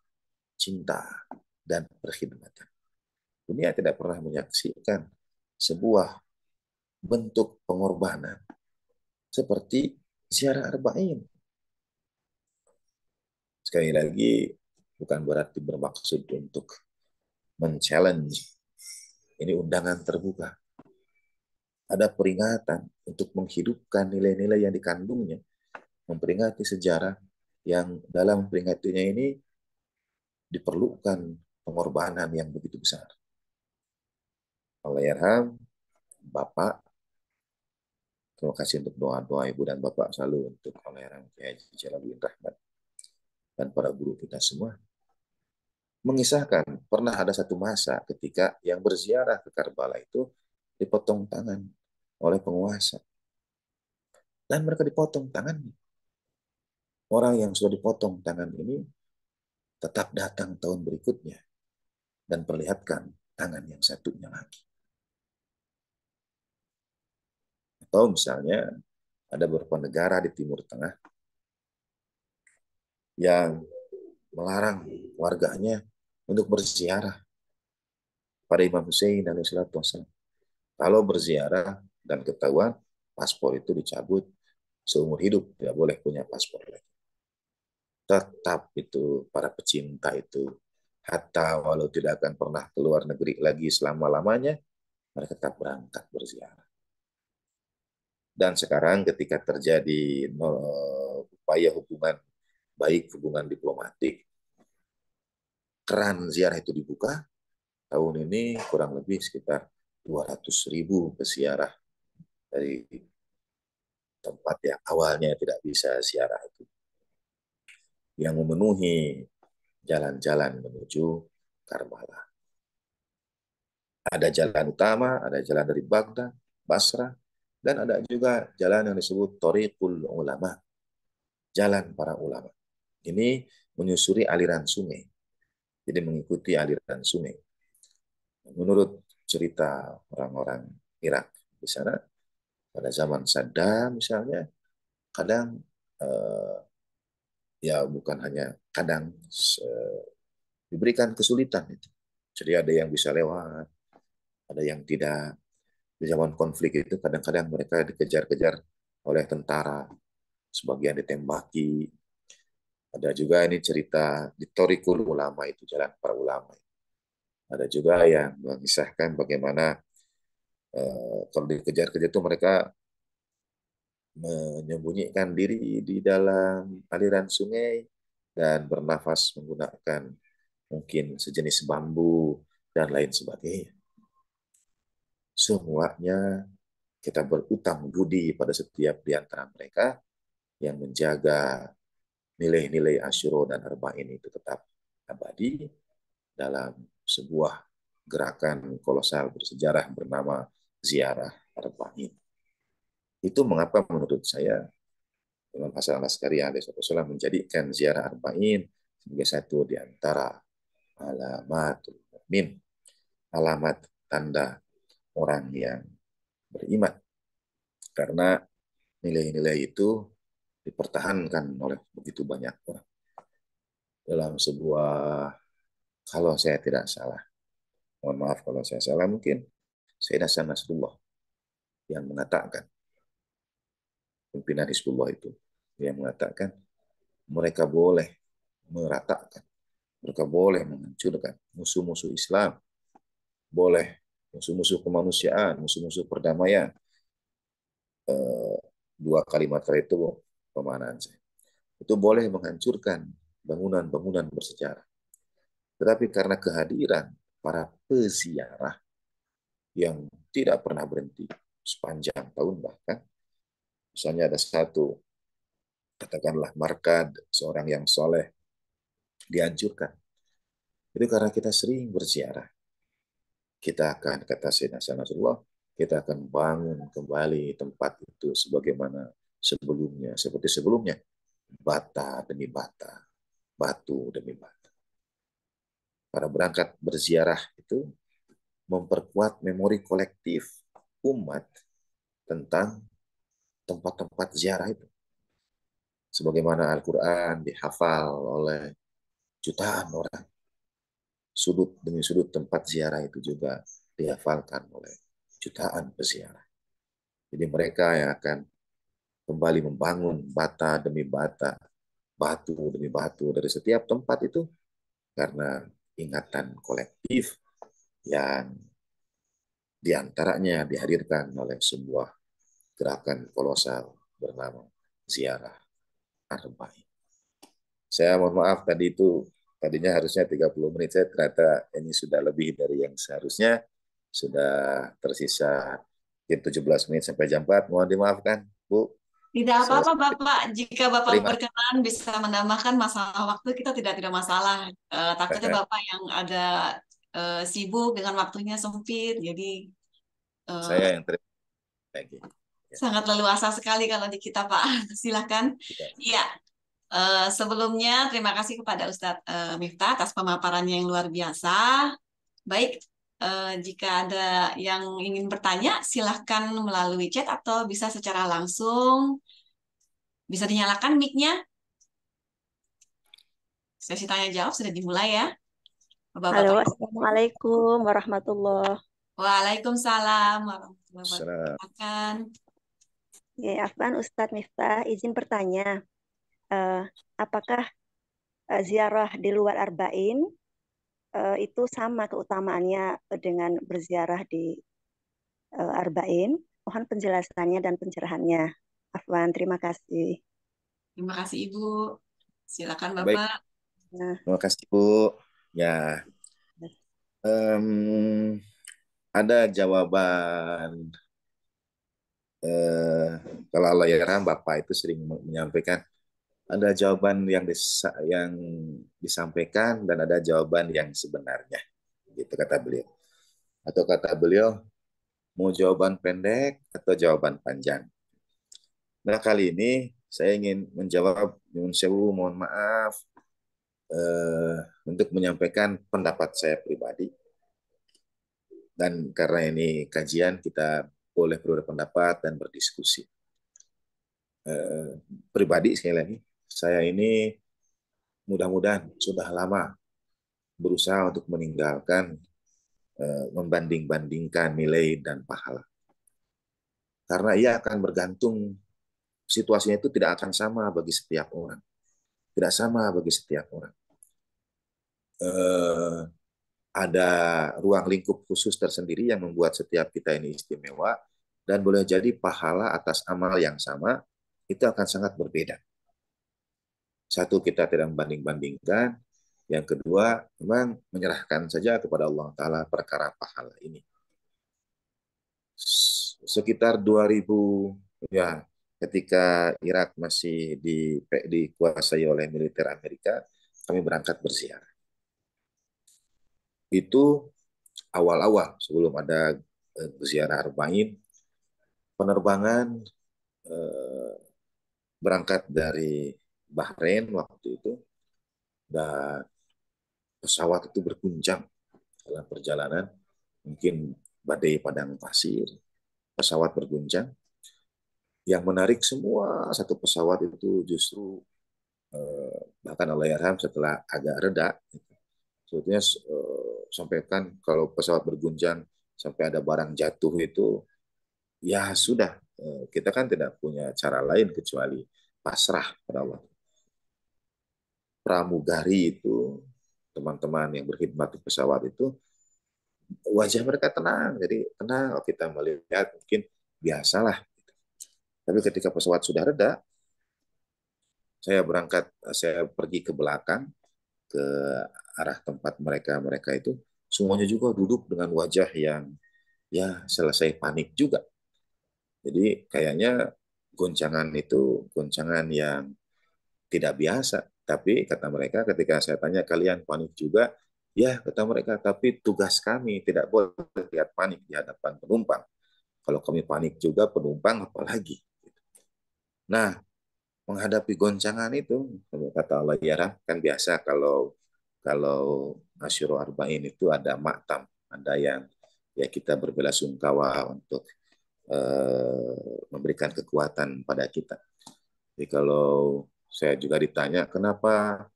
cinta dan perkhidmatan. Dunia tidak pernah menyaksikan sebuah bentuk pengorbanan seperti ziarah arba'in. Sekali lagi, bukan berarti bermaksud untuk men-challenge. Ini undangan terbuka. Ada peringatan untuk menghidupkan nilai-nilai yang dikandungnya, memperingati sejarah yang dalam peringatannya ini diperlukan pengorbanan yang begitu besar. Allahyarham, Bapak, terima kasih untuk doa-doa Ibu dan Bapak selalu untuk Allahyarham Kiai Rahmat dan para guru kita semua. Mengisahkan, pernah ada satu masa ketika yang berziarah ke Karbala itu dipotong tangan oleh penguasa. Dan mereka dipotong tangannya. Orang yang sudah dipotong tangan ini tetap datang tahun berikutnya dan perlihatkan tangan yang satunya lagi. Atau misalnya ada beberapa negara di Timur Tengah yang melarang warganya untuk berziarah pada Imam Hussein Islam islam Kalau berziarah dan ketahuan, paspor itu dicabut seumur hidup, tidak boleh punya paspor lagi tetap itu para pecinta itu hatta walau tidak akan pernah keluar negeri lagi selama-lamanya mereka tetap berangkat berziarah dan sekarang ketika terjadi upaya hubungan baik hubungan diplomatik keran ziarah itu dibuka tahun ini kurang lebih sekitar 200 ribu peziarah dari tempat yang awalnya tidak bisa ziarah itu yang memenuhi jalan-jalan menuju Karbala. Ada jalan utama, ada jalan dari Baghdad, Basra, dan ada juga jalan yang disebut Toriqul Ulama, jalan para ulama. Ini menyusuri aliran sungai, jadi mengikuti aliran sungai. Menurut cerita orang-orang Irak di sana, pada zaman Saddam misalnya, kadang eh, ya bukan hanya kadang se- diberikan kesulitan itu. Jadi ada yang bisa lewat, ada yang tidak. Di zaman konflik itu kadang-kadang mereka dikejar-kejar oleh tentara, sebagian ditembaki. Ada juga ini cerita di Torikul Ulama itu, jalan para ulama. Ada juga yang mengisahkan bagaimana eh, kalau dikejar-kejar itu mereka menyembunyikan diri di dalam aliran sungai dan bernafas menggunakan mungkin sejenis bambu dan lain sebagainya. Semuanya kita berutang budi pada setiap di antara mereka yang menjaga nilai-nilai asyuro dan ini itu tetap abadi dalam sebuah gerakan kolosal bersejarah bernama ziarah arba'in. Itu mengapa menurut saya Imam Hasan al Askari alaihissalam menjadikan ziarah arba'in sebagai satu di antara alamat mukmin, alamat tanda orang yang beriman. Karena nilai-nilai itu dipertahankan oleh begitu banyak orang. Dalam sebuah, kalau saya tidak salah, mohon maaf kalau saya salah mungkin, saya Hasan Nasrullah yang mengatakan, pimpinan Hizbullah itu yang mengatakan mereka boleh meratakan, mereka boleh menghancurkan musuh-musuh Islam, boleh musuh-musuh kemanusiaan, musuh-musuh perdamaian. Eh, dua kalimat itu pemanaan saya. Itu boleh menghancurkan bangunan-bangunan bersejarah. Tetapi karena kehadiran para peziarah yang tidak pernah berhenti sepanjang tahun bahkan, Misalnya ada satu, katakanlah markad, seorang yang soleh, dianjurkan. Itu karena kita sering berziarah. Kita akan, kata Sayyidina Rasulullah, kita akan bangun kembali tempat itu sebagaimana sebelumnya, seperti sebelumnya. Bata demi bata, batu demi batu Para berangkat berziarah itu memperkuat memori kolektif umat tentang tempat-tempat ziarah itu. Sebagaimana Al-Quran dihafal oleh jutaan orang. Sudut demi sudut tempat ziarah itu juga dihafalkan oleh jutaan peziarah. Jadi mereka yang akan kembali membangun bata demi bata, batu demi batu dari setiap tempat itu karena ingatan kolektif yang diantaranya dihadirkan oleh sebuah gerakan kolosal bernama ziarah arba'in. Saya mohon maaf tadi itu tadinya harusnya 30 menit saya ternyata ini sudah lebih dari yang seharusnya sudah tersisa 17 menit sampai jam 4. Mohon dimaafkan, Bu.
Tidak apa-apa Bapak, jika Bapak Terima. berkenan bisa menambahkan masalah waktu kita tidak tidak masalah. Uh, takutnya Bapak yang ada uh, sibuk dengan waktunya sempit, jadi uh, saya yang
terima. Thank you.
Ya. Sangat leluasa sekali kalau di kita Pak. Silahkan. Iya. Ya. Uh, sebelumnya terima kasih kepada Ustadz uh, Miftah atas pemaparannya yang luar biasa. Baik, uh, jika ada yang ingin bertanya silahkan melalui chat atau bisa secara langsung. Bisa dinyalakan mic-nya. Sesi tanya jawab sudah dimulai ya. Bapak Halo, Assalamualaikum warahmatullahi Waalaikumsalam warahmatullahi wabarakatuh. Ya, Afan Ustadz Miftah, izin bertanya, uh, apakah uh, ziarah di luar Arba'in uh, itu sama keutamaannya dengan berziarah di uh, Arba'in? Mohon penjelasannya dan pencerahannya. Afwan, terima kasih. Terima kasih Ibu. Silakan Bapak. Baik. Nah.
Terima kasih Ibu, Ya. Um, ada jawaban Eh, kalau layaran Bapak itu sering menyampaikan ada jawaban yang disa yang disampaikan dan ada jawaban yang sebenarnya gitu kata beliau atau kata beliau mau jawaban pendek atau jawaban panjang nah kali ini saya ingin menjawab Yun Sewu mohon maaf eh, untuk menyampaikan pendapat saya pribadi dan karena ini kajian kita boleh pendapat dan berdiskusi. Eh, pribadi sekali lagi, saya ini mudah-mudahan sudah lama berusaha untuk meninggalkan eh, membanding-bandingkan nilai dan pahala. Karena ia akan bergantung situasinya itu tidak akan sama bagi setiap orang. Tidak sama bagi setiap orang. Eh, ada ruang lingkup khusus tersendiri yang membuat setiap kita ini istimewa dan boleh jadi pahala atas amal yang sama itu akan sangat berbeda. Satu kita tidak membanding-bandingkan, yang kedua memang menyerahkan saja kepada Allah taala perkara pahala ini. Sekitar 2000 ya ketika Irak masih di, dikuasai oleh militer Amerika, kami berangkat bersiar itu awal-awal sebelum ada eh, ziarah Arba'in, penerbangan eh, berangkat dari Bahrain waktu itu dan pesawat itu berguncang dalam perjalanan mungkin badai padang pasir pesawat berguncang yang menarik semua satu pesawat itu justru eh, bahkan oleh Arham setelah agak reda sebetulnya eh, sampaikan kalau pesawat berguncang sampai ada barang jatuh itu ya sudah eh, kita kan tidak punya cara lain kecuali pasrah pada Allah. Pramugari itu teman-teman yang berkhidmat di pesawat itu wajah mereka tenang jadi tenang kita melihat mungkin biasalah tapi ketika pesawat sudah reda saya berangkat eh, saya pergi ke belakang ke arah tempat mereka mereka itu semuanya juga duduk dengan wajah yang ya selesai panik juga. Jadi kayaknya goncangan itu goncangan yang tidak biasa. Tapi kata mereka ketika saya tanya kalian panik juga, ya kata mereka, tapi tugas kami tidak boleh terlihat panik di hadapan penumpang. Kalau kami panik juga penumpang apalagi. Nah, menghadapi goncangan itu kata Allah ya kan biasa kalau kalau asyuro arba'in itu ada maktam ada yang ya kita berbelasungkawa untuk eh, memberikan kekuatan pada kita jadi kalau saya juga ditanya kenapa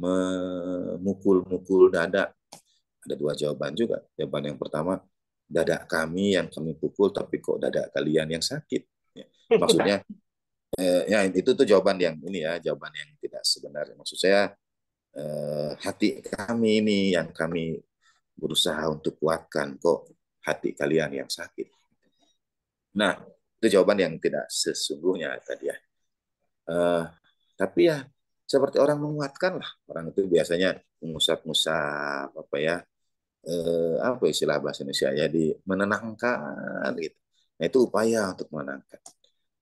memukul-mukul dada ada dua jawaban juga jawaban yang pertama dada kami yang kami pukul tapi kok dada kalian yang sakit ya, maksudnya eh, ya itu tuh jawaban yang ini ya jawaban yang tidak sebenarnya maksud saya eh, hati kami ini yang kami berusaha untuk kuatkan kok hati kalian yang sakit nah itu jawaban yang tidak sesungguhnya tadi ya eh, tapi ya seperti orang menguatkan lah orang itu biasanya mengusap-ngusap apa ya eh, apa istilah bahasa Indonesia jadi menenangkan gitu nah itu upaya untuk menenangkan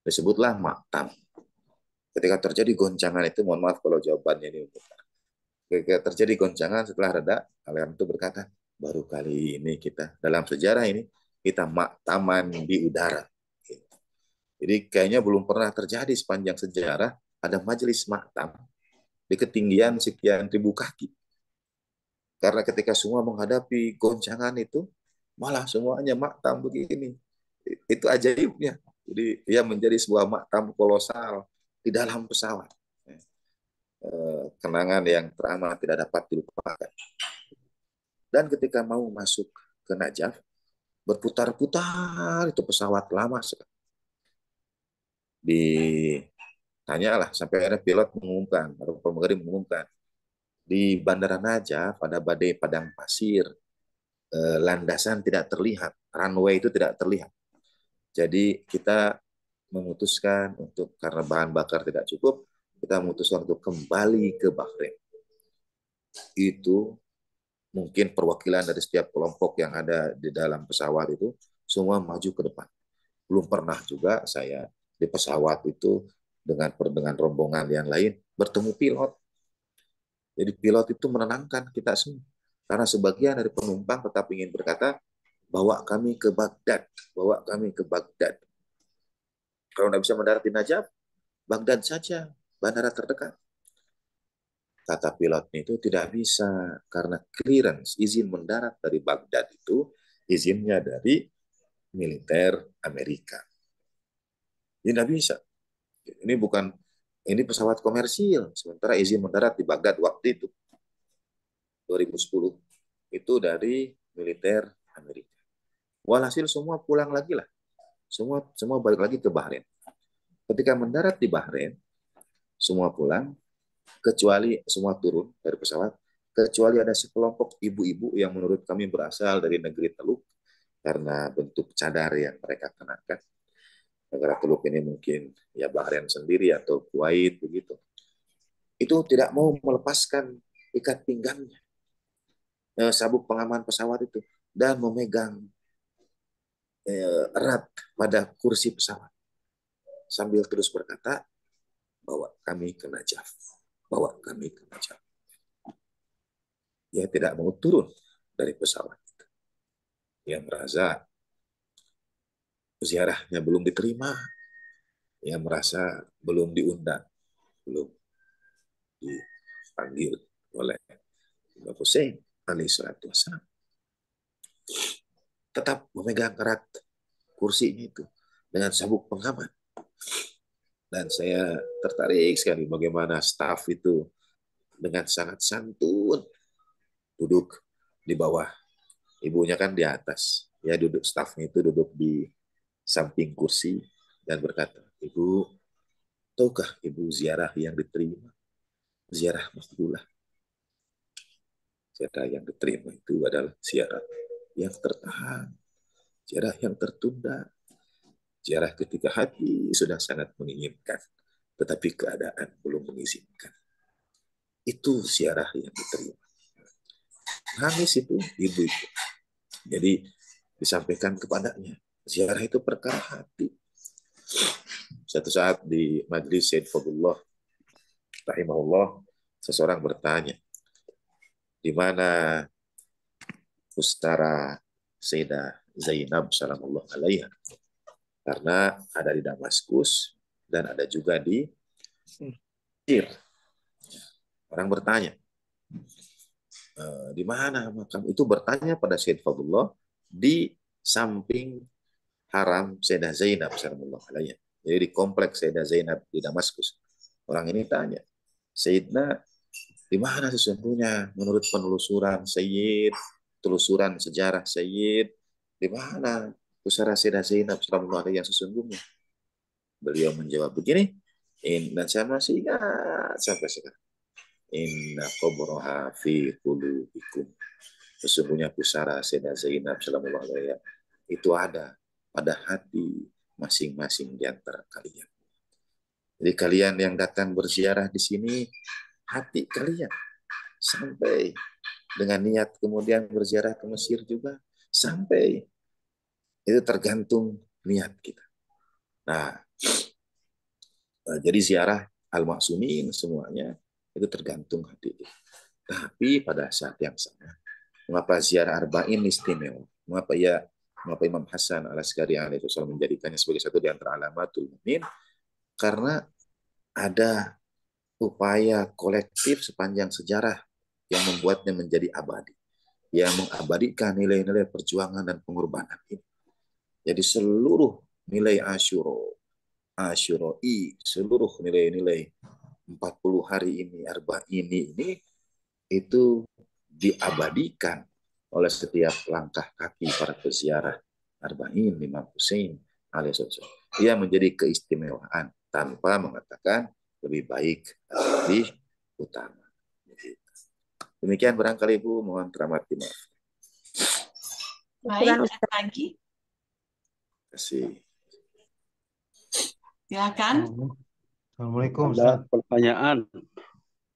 disebutlah maktam. Ketika terjadi goncangan itu, mohon maaf kalau jawabannya ini Ketika terjadi goncangan setelah reda, kalian itu berkata, baru kali ini kita dalam sejarah ini kita maktaman di udara. Jadi kayaknya belum pernah terjadi sepanjang sejarah ada majelis maktam di ketinggian sekian ribu kaki. Karena ketika semua menghadapi goncangan itu, malah semuanya maktam begini. Itu ajaibnya. Jadi ia menjadi sebuah makam kolosal di dalam pesawat. Eh, kenangan yang teramat tidak dapat dilupakan. Dan ketika mau masuk ke Najaf, berputar-putar itu pesawat lama sekali. Ditanyalah sampai akhirnya pilot mengumumkan, atau pramugari mengumumkan, di Bandara Najaf pada badai padang pasir, eh, landasan tidak terlihat, runway itu tidak terlihat jadi kita memutuskan untuk karena bahan bakar tidak cukup, kita memutuskan untuk kembali ke Bahrain. Itu mungkin perwakilan dari setiap kelompok yang ada di dalam pesawat itu semua maju ke depan. Belum pernah juga saya di pesawat itu dengan dengan rombongan yang lain bertemu pilot. Jadi pilot itu menenangkan kita semua. Karena sebagian dari penumpang tetap ingin berkata, bawa kami ke Baghdad, bawa kami ke Baghdad. Kalau tidak bisa mendarat di Najaf, Baghdad saja, bandara terdekat. Kata pilotnya itu tidak bisa karena clearance, izin mendarat dari Baghdad itu izinnya dari militer Amerika. Ini ya, tidak bisa. Ini bukan ini pesawat komersil, sementara izin mendarat di Baghdad waktu itu 2010 itu dari militer Amerika. Walhasil semua pulang lagi lah. Semua semua balik lagi ke Bahrain. Ketika mendarat di Bahrain, semua pulang kecuali semua turun dari pesawat kecuali ada sekelompok ibu-ibu yang menurut kami berasal dari negeri Teluk karena bentuk cadar yang mereka kenakan. Negara Teluk ini mungkin ya Bahrain sendiri atau Kuwait begitu. Itu tidak mau melepaskan ikat pinggangnya. Eh, sabuk pengaman pesawat itu dan memegang Eh, erat pada kursi pesawat sambil terus berkata bawa kami ke Najaf bawa kami ke Najaf ia tidak mau turun dari pesawat itu ia merasa ziarahnya belum diterima ia merasa belum diundang belum dipanggil oleh Bapak Hussein alaihi wassalam tetap memegang erat kursinya itu dengan sabuk pengaman. Dan saya tertarik sekali bagaimana staf itu dengan sangat santun duduk di bawah. Ibunya kan di atas. Ya duduk stafnya itu duduk di samping kursi dan berkata, Ibu, tahukah ibu ziarah yang diterima? Ziarah Masjidullah. Ziarah yang diterima itu adalah ziarah yang tertahan, ziarah yang
tertunda,
ziarah ketika hati sudah sangat menginginkan, tetapi keadaan belum mengizinkan. Itu ziarah yang diterima. Nangis itu ibu-ibu. Jadi disampaikan kepadanya, ziarah itu perkara hati. Satu saat di majlis Said Fadullah, rahimahullah, seseorang bertanya, di mana ustara seda Zainab salamullah alaiha. Karena ada di Damaskus dan ada juga di hmm. Mesir. Orang bertanya, e, di mana makam? Itu bertanya pada Syed Fadullah di samping haram seda Zainab salamullah alaiha. Jadi di kompleks seda Zainab di Damaskus. Orang ini tanya, Sayyidna di mana sesungguhnya menurut penelusuran Sayyid telusuran sejarah Sayyid di mana pusara Sayyidah Zainab Sallallahu Alaihi yang sesungguhnya? Beliau menjawab begini, In, dan saya masih ingat sampai sekarang. Inna qabraha fi qulubikum. Sesungguhnya pusara Sayyidah Zainab Sallallahu Alaihi itu ada pada hati masing-masing di antara kalian. Jadi kalian yang datang berziarah di sini, hati kalian sampai dengan niat kemudian berziarah ke Mesir juga sampai itu tergantung niat kita. Nah, eh, jadi ziarah al-maksumin semuanya itu tergantung hati itu. Tapi pada saat yang sama, mengapa ziarah arba'in istimewa? Mengapa ya mengapa Imam Hasan al itu selalu menjadikannya sebagai satu di antara alamatul mukmin? Karena ada upaya kolektif sepanjang sejarah yang membuatnya menjadi abadi, yang mengabadikan nilai-nilai perjuangan dan pengorbanan ini. Jadi seluruh nilai Asyuro, I, seluruh nilai-nilai 40 hari ini, arba ini, ini itu diabadikan oleh setiap langkah kaki para peziarah Arba'in, lima Hussein, alaihissalam. Ia menjadi keistimewaan tanpa mengatakan lebih baik, lebih utama. Demikian barangkali Ibu, mohon teramat dimaaf.
Baik, ada lagi? Terima kasih. Silakan.
Assalamualaikum. Ada pertanyaan.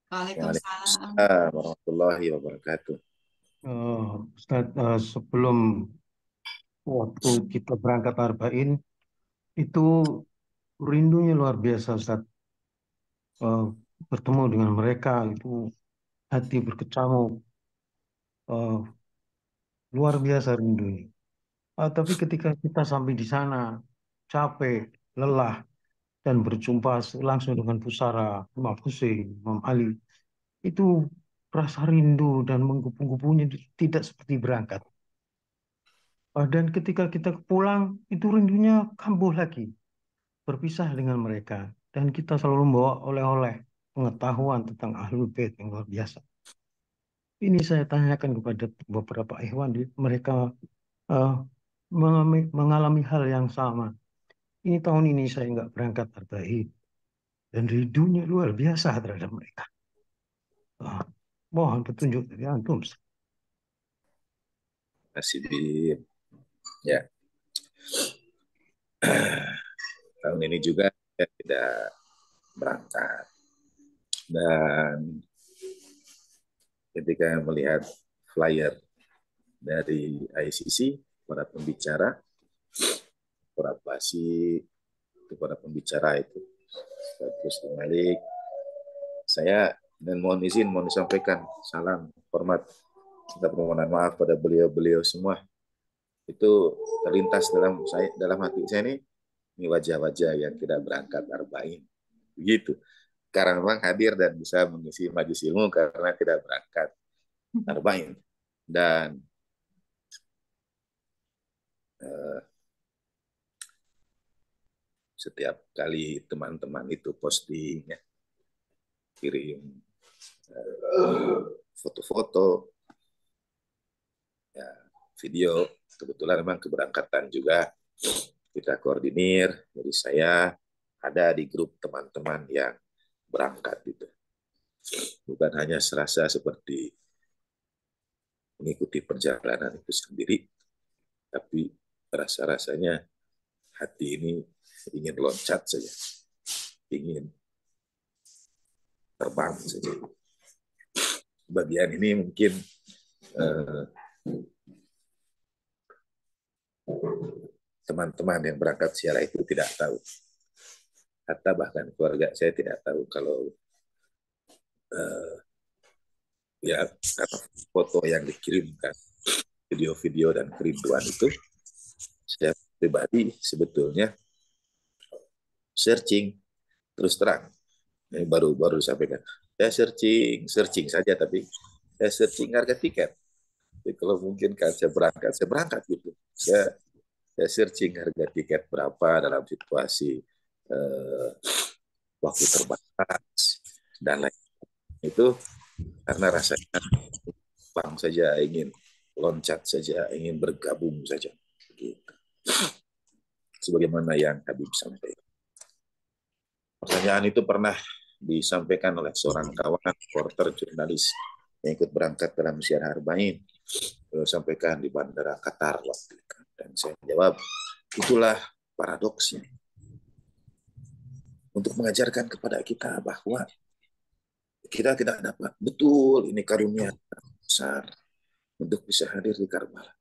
Waalaikumsalam. Warahmatullahi wabarakatuh. Uh, Ustaz, uh, sebelum waktu kita berangkat Arba'in, itu rindunya luar biasa Ustaz. Uh, bertemu dengan mereka itu hati berkecamuk Oh, luar biasa rindunya Oh, tapi ketika kita sampai di sana capek lelah dan berjumpa langsung dengan pusara Imam Hussein Imam Ali itu rasa rindu dan menggupu-gupunya tidak seperti berangkat. Ah, dan ketika kita pulang, itu rindunya kambuh lagi. Berpisah dengan mereka. Dan kita selalu membawa oleh-oleh pengetahuan tentang Ahlul Bait yang luar biasa. Ini saya tanyakan kepada beberapa ikhwan, mereka uh, mengalami hal yang sama. Ini tahun ini saya nggak berangkat terbaik. Dan ridunya luar biasa terhadap mereka. Uh, mohon petunjuk dari antum. Masih ya. tahun ini juga saya tidak berangkat dan ketika melihat flyer dari ICC, para pembicara, para itu para pembicara itu, terus Malik, saya dan mohon izin, mohon disampaikan salam, hormat, kita permohonan maaf pada beliau-beliau semua. Itu terlintas dalam saya dalam hati saya ini, ini wajah-wajah yang tidak berangkat arba'in. Begitu karena memang hadir dan bisa mengisi majlis ilmu karena tidak berangkat hmm. Narbain dan eh, setiap kali teman-teman itu posting ya, kirim eh, foto-foto ya, video kebetulan memang keberangkatan juga kita koordinir jadi saya ada di grup teman-teman yang berangkat gitu. Bukan hanya serasa seperti mengikuti perjalanan itu sendiri, tapi rasa-rasanya hati ini ingin loncat saja, ingin terbang saja. Bagian ini mungkin teman eh, teman-teman yang berangkat siara itu tidak tahu hatta bahkan keluarga saya tidak tahu kalau uh, ya foto yang dikirimkan video-video dan kerinduan itu saya pribadi sebetulnya searching terus terang ini baru baru disampaikan saya searching searching saja tapi saya searching harga tiket Jadi kalau mungkin kan saya berangkat saya berangkat gitu saya saya searching harga tiket berapa dalam situasi eh, waktu terbatas dan lain itu karena rasanya bang saja ingin loncat saja ingin bergabung saja gitu. sebagaimana yang Habib sampaikan pertanyaan itu pernah disampaikan oleh seorang kawan reporter jurnalis yang ikut berangkat dalam siar Harbain lalu sampaikan di bandara Qatar waktu itu dan saya jawab itulah paradoksnya untuk mengajarkan kepada kita bahwa kita tidak dapat betul ini karunia besar untuk bisa hadir di Karbala.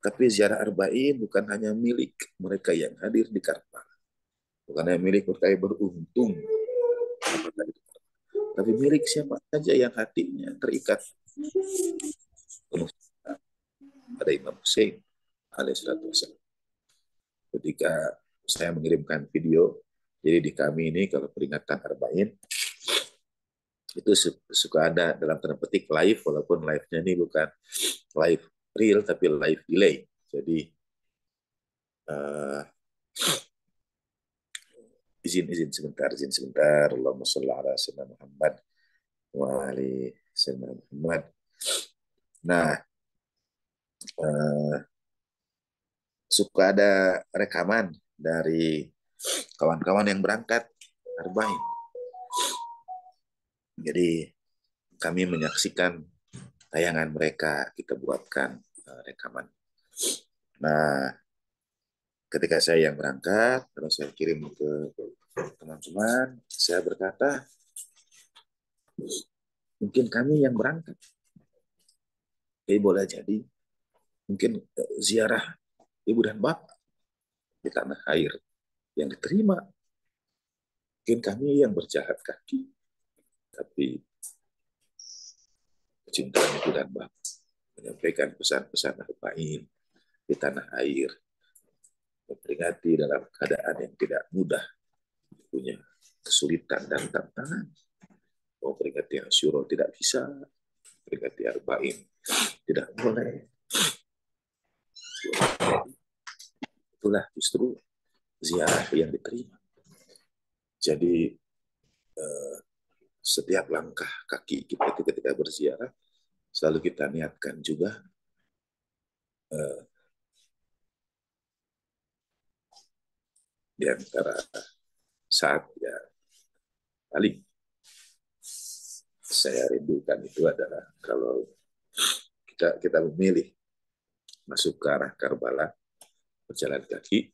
Tapi ziarah arba'in bukan hanya milik mereka yang hadir di Karbala. Bukan hanya milik mereka yang beruntung. Tapi milik siapa saja yang hatinya terikat. Ada Imam Hussein alaihissalatu wassalam. Ketika saya mengirimkan video jadi di kami ini kalau peringatan Arba'in itu suka ada dalam tanda petik live walaupun live-nya ini bukan live real tapi live delay. Jadi uh, izin izin sebentar izin sebentar Allahumma shalli ala sayyidina Muhammad wa ali sayyidina Muhammad. Nah, uh, suka ada rekaman dari kawan-kawan yang berangkat Arbain. Jadi kami menyaksikan tayangan mereka, kita buatkan eh, rekaman. Nah, ketika saya yang berangkat, terus saya kirim ke teman-teman, saya berkata, mungkin kami yang berangkat. Jadi eh, boleh jadi, mungkin eh, ziarah ibu dan bapak di tanah air yang diterima. Mungkin kami yang berjahat kaki, tapi kecintaan itu dan Bapa menyampaikan pesan-pesan al di tanah air, memperingati dalam keadaan yang tidak mudah, punya kesulitan dan tantangan. Mau peringati Asyuro tidak bisa, peringati Arba'in tidak boleh. Itulah justru ziarah yang diterima. Jadi eh, setiap langkah kaki kita ketika berziarah selalu kita niatkan juga eh, di antara saat ya paling saya rindukan itu adalah kalau kita kita memilih masuk ke arah Karbala berjalan kaki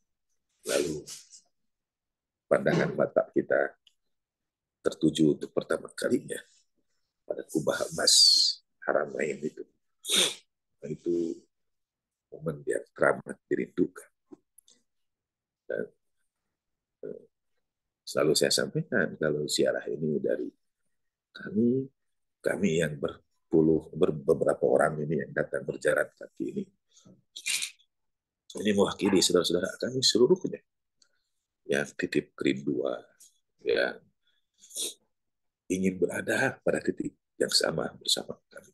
Lalu pandangan mata kita tertuju untuk pertama kalinya pada kubah emas Haramain itu. Nah, itu momen yang teramat dirindukan. Dan eh, selalu saya sampaikan kalau siarah ini dari kami kami yang berpuluh ber, beberapa orang ini yang datang berjalan kaki ini ini mewakili saudara-saudara kami seluruhnya yang titip kerinduan, yang ingin berada pada titik yang sama bersama kami.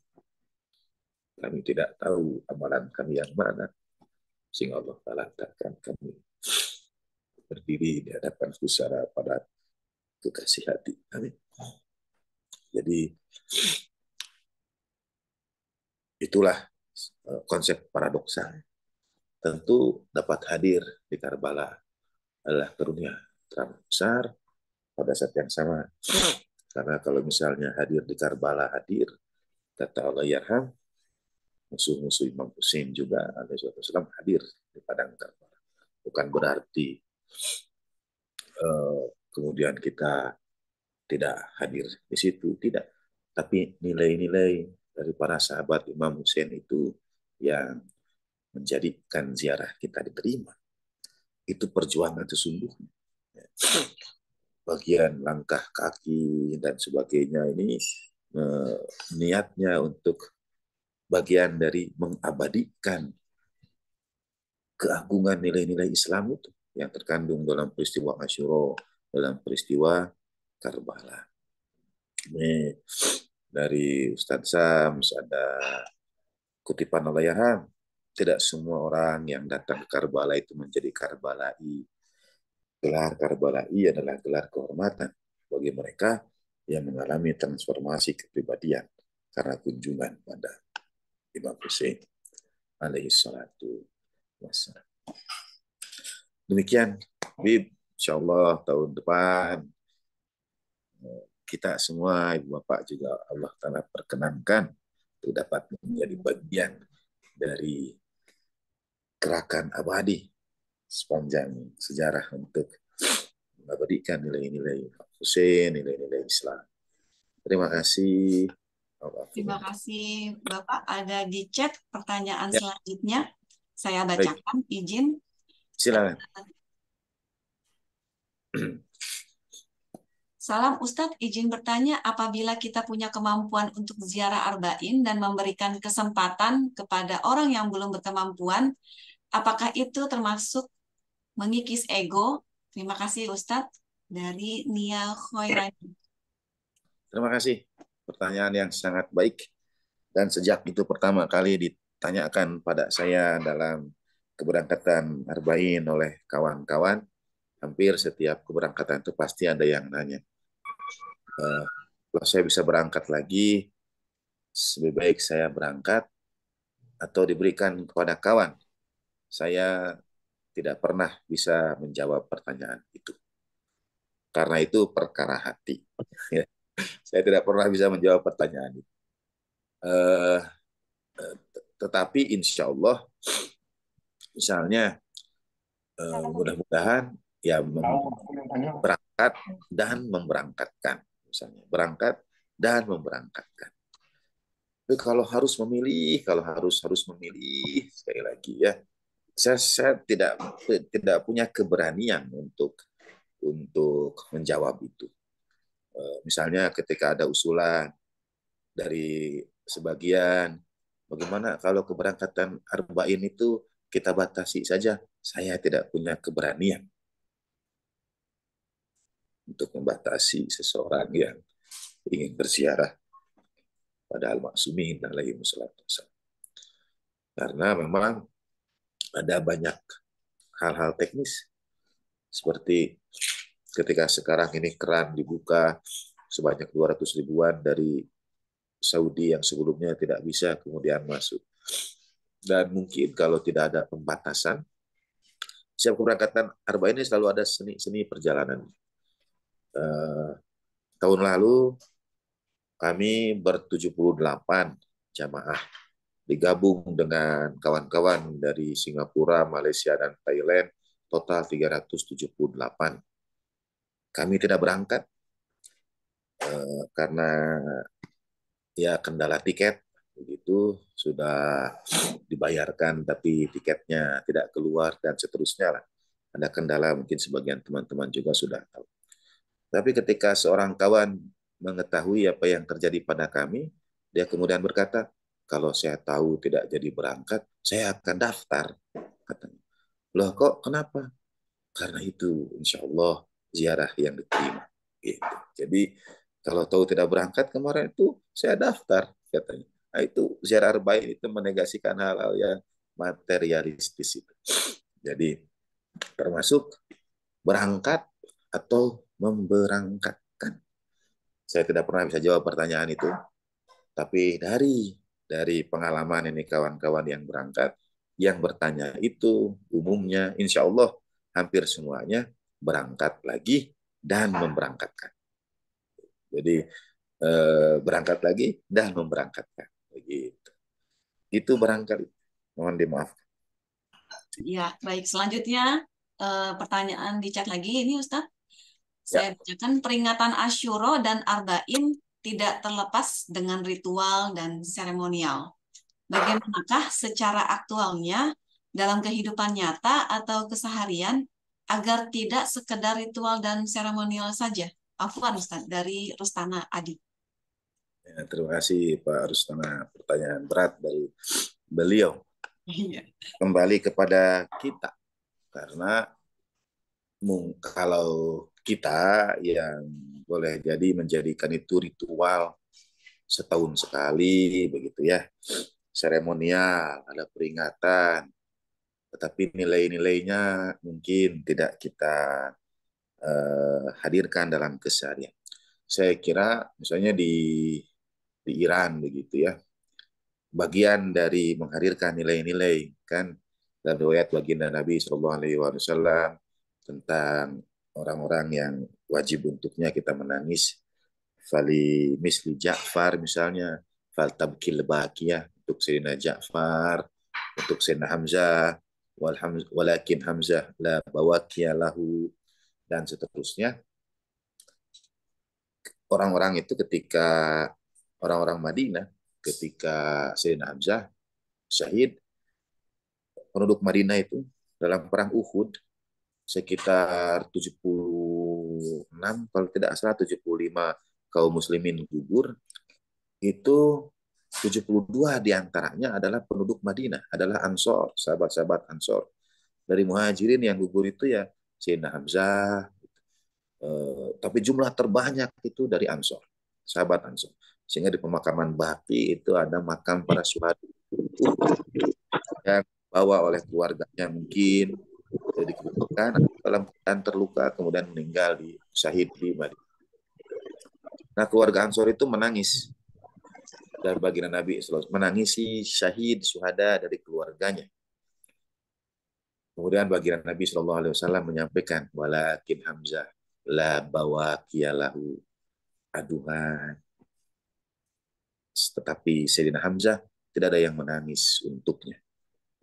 Kami tidak tahu amalan kami yang mana, sehingga Allah takkan kami berdiri di hadapan pusara pada kekasih hati. kami. Jadi itulah eh, konsep paradoksal tentu dapat hadir di Karbala adalah karunia terang besar pada saat yang sama. Karena kalau misalnya hadir di Karbala hadir, kata Allah Yarham, musuh-musuh Imam Hussein juga Islam hadir di Padang Karbala. Bukan berarti eh, kemudian kita tidak hadir di situ, tidak. Tapi nilai-nilai dari para sahabat Imam Hussein itu yang menjadikan ziarah kita diterima. Itu perjuangan sesungguhnya. Ya. Bagian langkah kaki dan sebagainya ini eh, niatnya untuk bagian dari mengabadikan keagungan nilai-nilai Islam itu yang terkandung dalam peristiwa Asyura, dalam peristiwa Karbala. Ini dari Ustadz Sams ada kutipan Allah tidak semua orang yang datang ke Karbala itu menjadi Karbalai. Gelar Karbalai adalah gelar kehormatan bagi mereka yang mengalami transformasi kepribadian karena kunjungan pada Imam Hussein alaihi salatu wassalam. Demikian, Bib. Insya Allah tahun depan eh, kita semua, Ibu Bapak juga Allah Ta'ala perkenankan untuk dapat menjadi bagian dari gerakan abadi sepanjang sejarah untuk mengabadikan nilai-nilai Hussein, nilai-nilai Islam. Terima kasih.
Terima kasih Bapak. Ada di chat pertanyaan ya. selanjutnya. Saya bacakan, Baik. izin.
Silakan.
Salam Ustadz, izin bertanya apabila kita punya kemampuan untuk ziarah arba'in dan memberikan kesempatan kepada orang yang belum berkemampuan, Apakah itu termasuk mengikis ego? Terima kasih Ustadz dari Nia Khoirani.
Terima kasih. Pertanyaan yang sangat baik. Dan sejak itu pertama kali ditanyakan pada saya dalam keberangkatan Arba'in oleh kawan-kawan, hampir setiap keberangkatan itu pasti ada yang nanya. Eh, kalau saya bisa berangkat lagi, lebih baik saya berangkat atau diberikan kepada kawan saya tidak pernah bisa menjawab pertanyaan itu. Karena itu perkara hati. Ya. saya tidak pernah bisa menjawab pertanyaan itu. Uh, tetapi insya Allah, misalnya uh, mudah-mudahan ya berangkat dan memberangkatkan, misalnya berangkat dan memberangkatkan. kalau harus memilih, kalau harus harus memilih sekali lagi ya, saya saya tidak tidak punya keberanian untuk untuk menjawab itu. Eh, misalnya ketika ada usulan dari sebagian, bagaimana kalau keberangkatan arba'in itu kita batasi saja? Saya tidak punya keberanian untuk membatasi seseorang yang ingin bersiarah pada al-maksumin lain-lain. Karena memang ada banyak hal-hal teknis seperti ketika sekarang ini keran dibuka sebanyak 200 ribuan dari Saudi yang sebelumnya tidak bisa kemudian masuk. Dan mungkin kalau tidak ada pembatasan, siap keberangkatan Arba ini selalu ada seni-seni perjalanan. Eh, tahun lalu kami ber-78 jamaah digabung dengan kawan-kawan dari Singapura, Malaysia, dan Thailand, total 378. Kami tidak berangkat eh, karena ya kendala tiket begitu sudah dibayarkan tapi tiketnya tidak keluar dan seterusnya lah ada kendala mungkin sebagian teman-teman juga sudah tahu tapi ketika seorang kawan mengetahui apa yang terjadi pada kami dia kemudian berkata kalau saya tahu tidak jadi berangkat, saya akan daftar. Katanya. Loh kok kenapa? Karena itu insya Allah ziarah yang diterima. Gitu. Jadi kalau tahu tidak berangkat kemarin itu saya daftar katanya. Nah, itu ziarah baik itu menegasikan hal-hal yang materialistis itu. Jadi termasuk berangkat atau memberangkatkan. Saya tidak pernah bisa jawab pertanyaan itu, tapi dari dari pengalaman ini kawan-kawan yang berangkat, yang bertanya itu umumnya insya Allah hampir semuanya berangkat lagi dan memberangkatkan. Jadi eh, berangkat lagi dan memberangkatkan. Begitu. Itu berangkat. Mohon dimaafkan.
Ya, baik. Selanjutnya eh, pertanyaan di chat lagi ini Ustadz. Ya. Saya ya. bacakan peringatan Asyuro dan Arba'in tidak terlepas dengan ritual dan seremonial. Bagaimanakah secara aktualnya dalam kehidupan nyata atau keseharian agar tidak sekedar ritual dan seremonial saja? Afwan Ustaz, dari Rustana Adi.
Ya, terima kasih Pak Rustana. Pertanyaan berat dari beliau. Iya. Kembali kepada kita. Karena kalau kita yang boleh jadi menjadikan itu ritual setahun sekali begitu ya seremonial ada peringatan tetapi nilai-nilainya mungkin tidak kita eh, hadirkan dalam keseharian saya kira misalnya di di Iran begitu ya bagian dari menghadirkan nilai-nilai kan dalam riwayat baginda Nabi Shallallahu Alaihi Wasallam tentang orang-orang yang wajib untuknya kita menangis fali misli Ja'far misalnya fal tabkil baqiyah untuk Sayyidina Ja'far untuk Sayyidina Hamzah walakin Hamzah la bawakia lahu dan seterusnya orang-orang itu ketika orang-orang Madinah ketika Sayyidina Hamzah syahid penduduk Madinah itu dalam perang Uhud sekitar 76 kalau tidak salah 75 kaum muslimin gugur itu 72 diantaranya adalah penduduk Madinah, adalah Ansor, sahabat-sahabat Ansor. Dari muhajirin yang gugur itu ya Sina Hamzah, e, tapi jumlah terbanyak itu dari Ansor, sahabat Ansor. Sehingga di pemakaman Baki itu ada makam para suhadi yang bawa oleh keluarganya mungkin jadi kebentukan dalam keadaan terluka kemudian meninggal di syahid di Madinah. Nah keluarga Ansor itu menangis dan baginda Nabi SAW. Menangisi syahid suhada dari keluarganya. Kemudian baginda Nabi Shallallahu Alaihi Wasallam menyampaikan, walakin Hamzah la bawa kialahu aduhan. Tetapi Sayyidina Hamzah tidak ada yang menangis untuknya.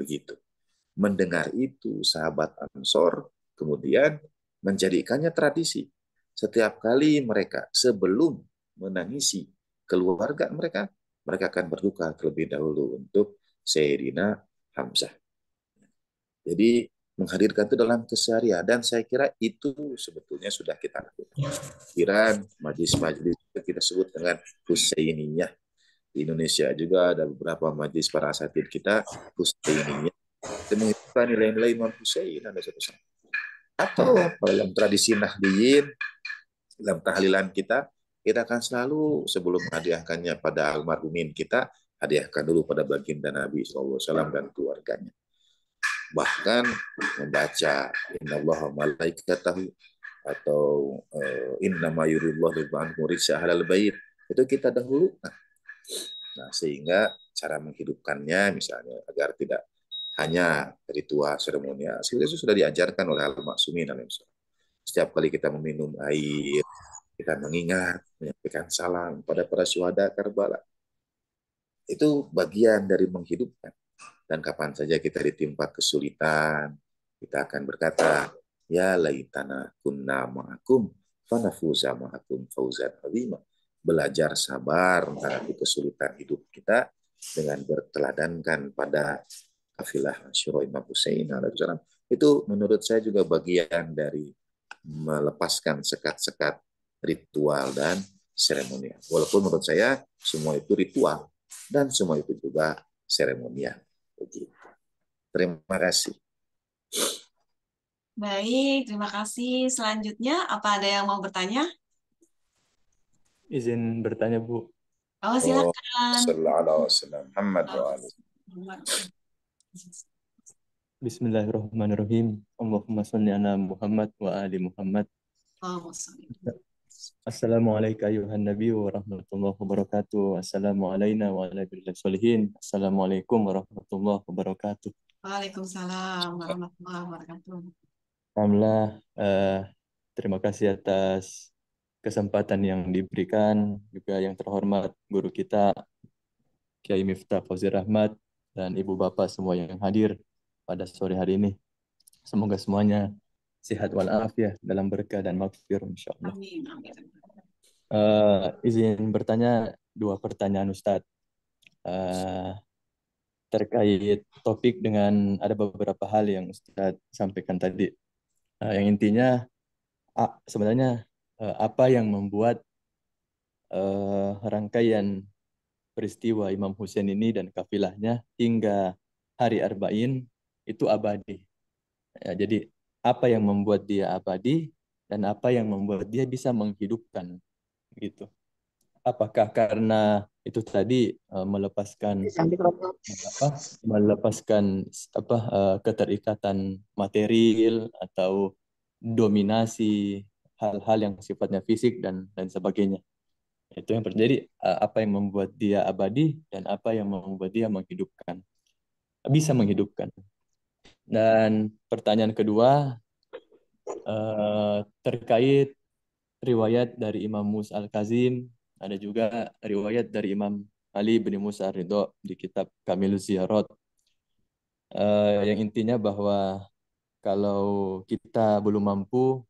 Begitu mendengar itu sahabat Ansor kemudian menjadikannya tradisi. Setiap kali mereka sebelum menangisi keluarga mereka, mereka akan berduka terlebih dahulu untuk Sayyidina Hamzah. Jadi menghadirkan itu dalam keseharian dan saya kira itu sebetulnya sudah kita lakukan. Iran, majlis-majlis kita sebut dengan Husainiyah. Di Indonesia juga ada beberapa majlis para asatid kita Husainiyah demi menghidupkan nilai-nilai Imam Hussein dan seterusnya. Atau dalam tradisi Nahdiyin, dalam tahlilan kita, kita akan selalu sebelum menghadiahkannya pada almarhumin kita, hadiahkan dulu pada baginda Nabi SAW dan keluarganya. Bahkan membaca Inna Allah malaikatahu atau eh, Inna mayurullah lubang murid syahalal bait itu kita dahulu. Nah, nah, sehingga cara menghidupkannya misalnya agar tidak hanya ritual seremonial. Sebenarnya itu sudah diajarkan oleh Al-Maksumin Setiap kali kita meminum air, kita mengingat, menyampaikan salam pada para syuhada Karbala. Itu bagian dari menghidupkan. Dan kapan saja kita ditimpa kesulitan, kita akan berkata, Ya laitana kunna ma'akum, fanafuza ma'akum fauzan azimah belajar sabar menghadapi kesulitan hidup kita dengan berteladankan pada Afilah Syuro Imam Hussein alaihissalam itu menurut saya juga bagian dari melepaskan sekat-sekat ritual dan seremonial. Walaupun menurut saya semua itu ritual dan semua itu juga seremonial. Terima kasih.
Baik, terima kasih. Selanjutnya, apa ada yang mau bertanya?
Izin bertanya, Bu. Oh, silakan. Oh, Bismillahirrahmanirrahim. Allahumma salli ala Muhammad wa ali Muhammad. Assalamualaikum ayuhan nabi wa rahmatullahi wabarakatuh. wa ala Assalamualaikum warahmatullahi wabarakatuh.
Waalaikumsalam warahmatullahi wabarakatuh.
Alhamdulillah, uh, terima kasih atas kesempatan yang diberikan, juga yang terhormat guru kita, Kiai Miftah Fauzi Rahmat, dan ibu bapak semua yang hadir pada sore hari ini. Semoga semuanya sehat walafiat dalam berkah dan makmur. insyaallah. Uh, izin bertanya dua pertanyaan Ustadz. Uh, terkait topik dengan ada beberapa hal yang Ustadz sampaikan tadi. Uh, yang intinya sebenarnya uh, apa yang membuat uh, rangkaian peristiwa Imam Husain ini dan kafilahnya hingga hari Arba'in itu abadi. Ya, jadi apa yang membuat dia abadi dan apa yang membuat dia bisa menghidupkan gitu. Apakah karena itu tadi e, melepaskan apa melepaskan apa e, keterikatan material atau dominasi hal-hal yang sifatnya fisik dan dan sebagainya itu yang terjadi eh, apa yang membuat dia abadi dan apa yang membuat dia menghidupkan bisa menghidupkan dan pertanyaan kedua eh, terkait riwayat dari Imam Mus Al-Kazim ada juga riwayat dari Imam Ali bin Musa Ridho di kitab Kamil Ziyarat eh, yang intinya bahwa kalau kita belum mampu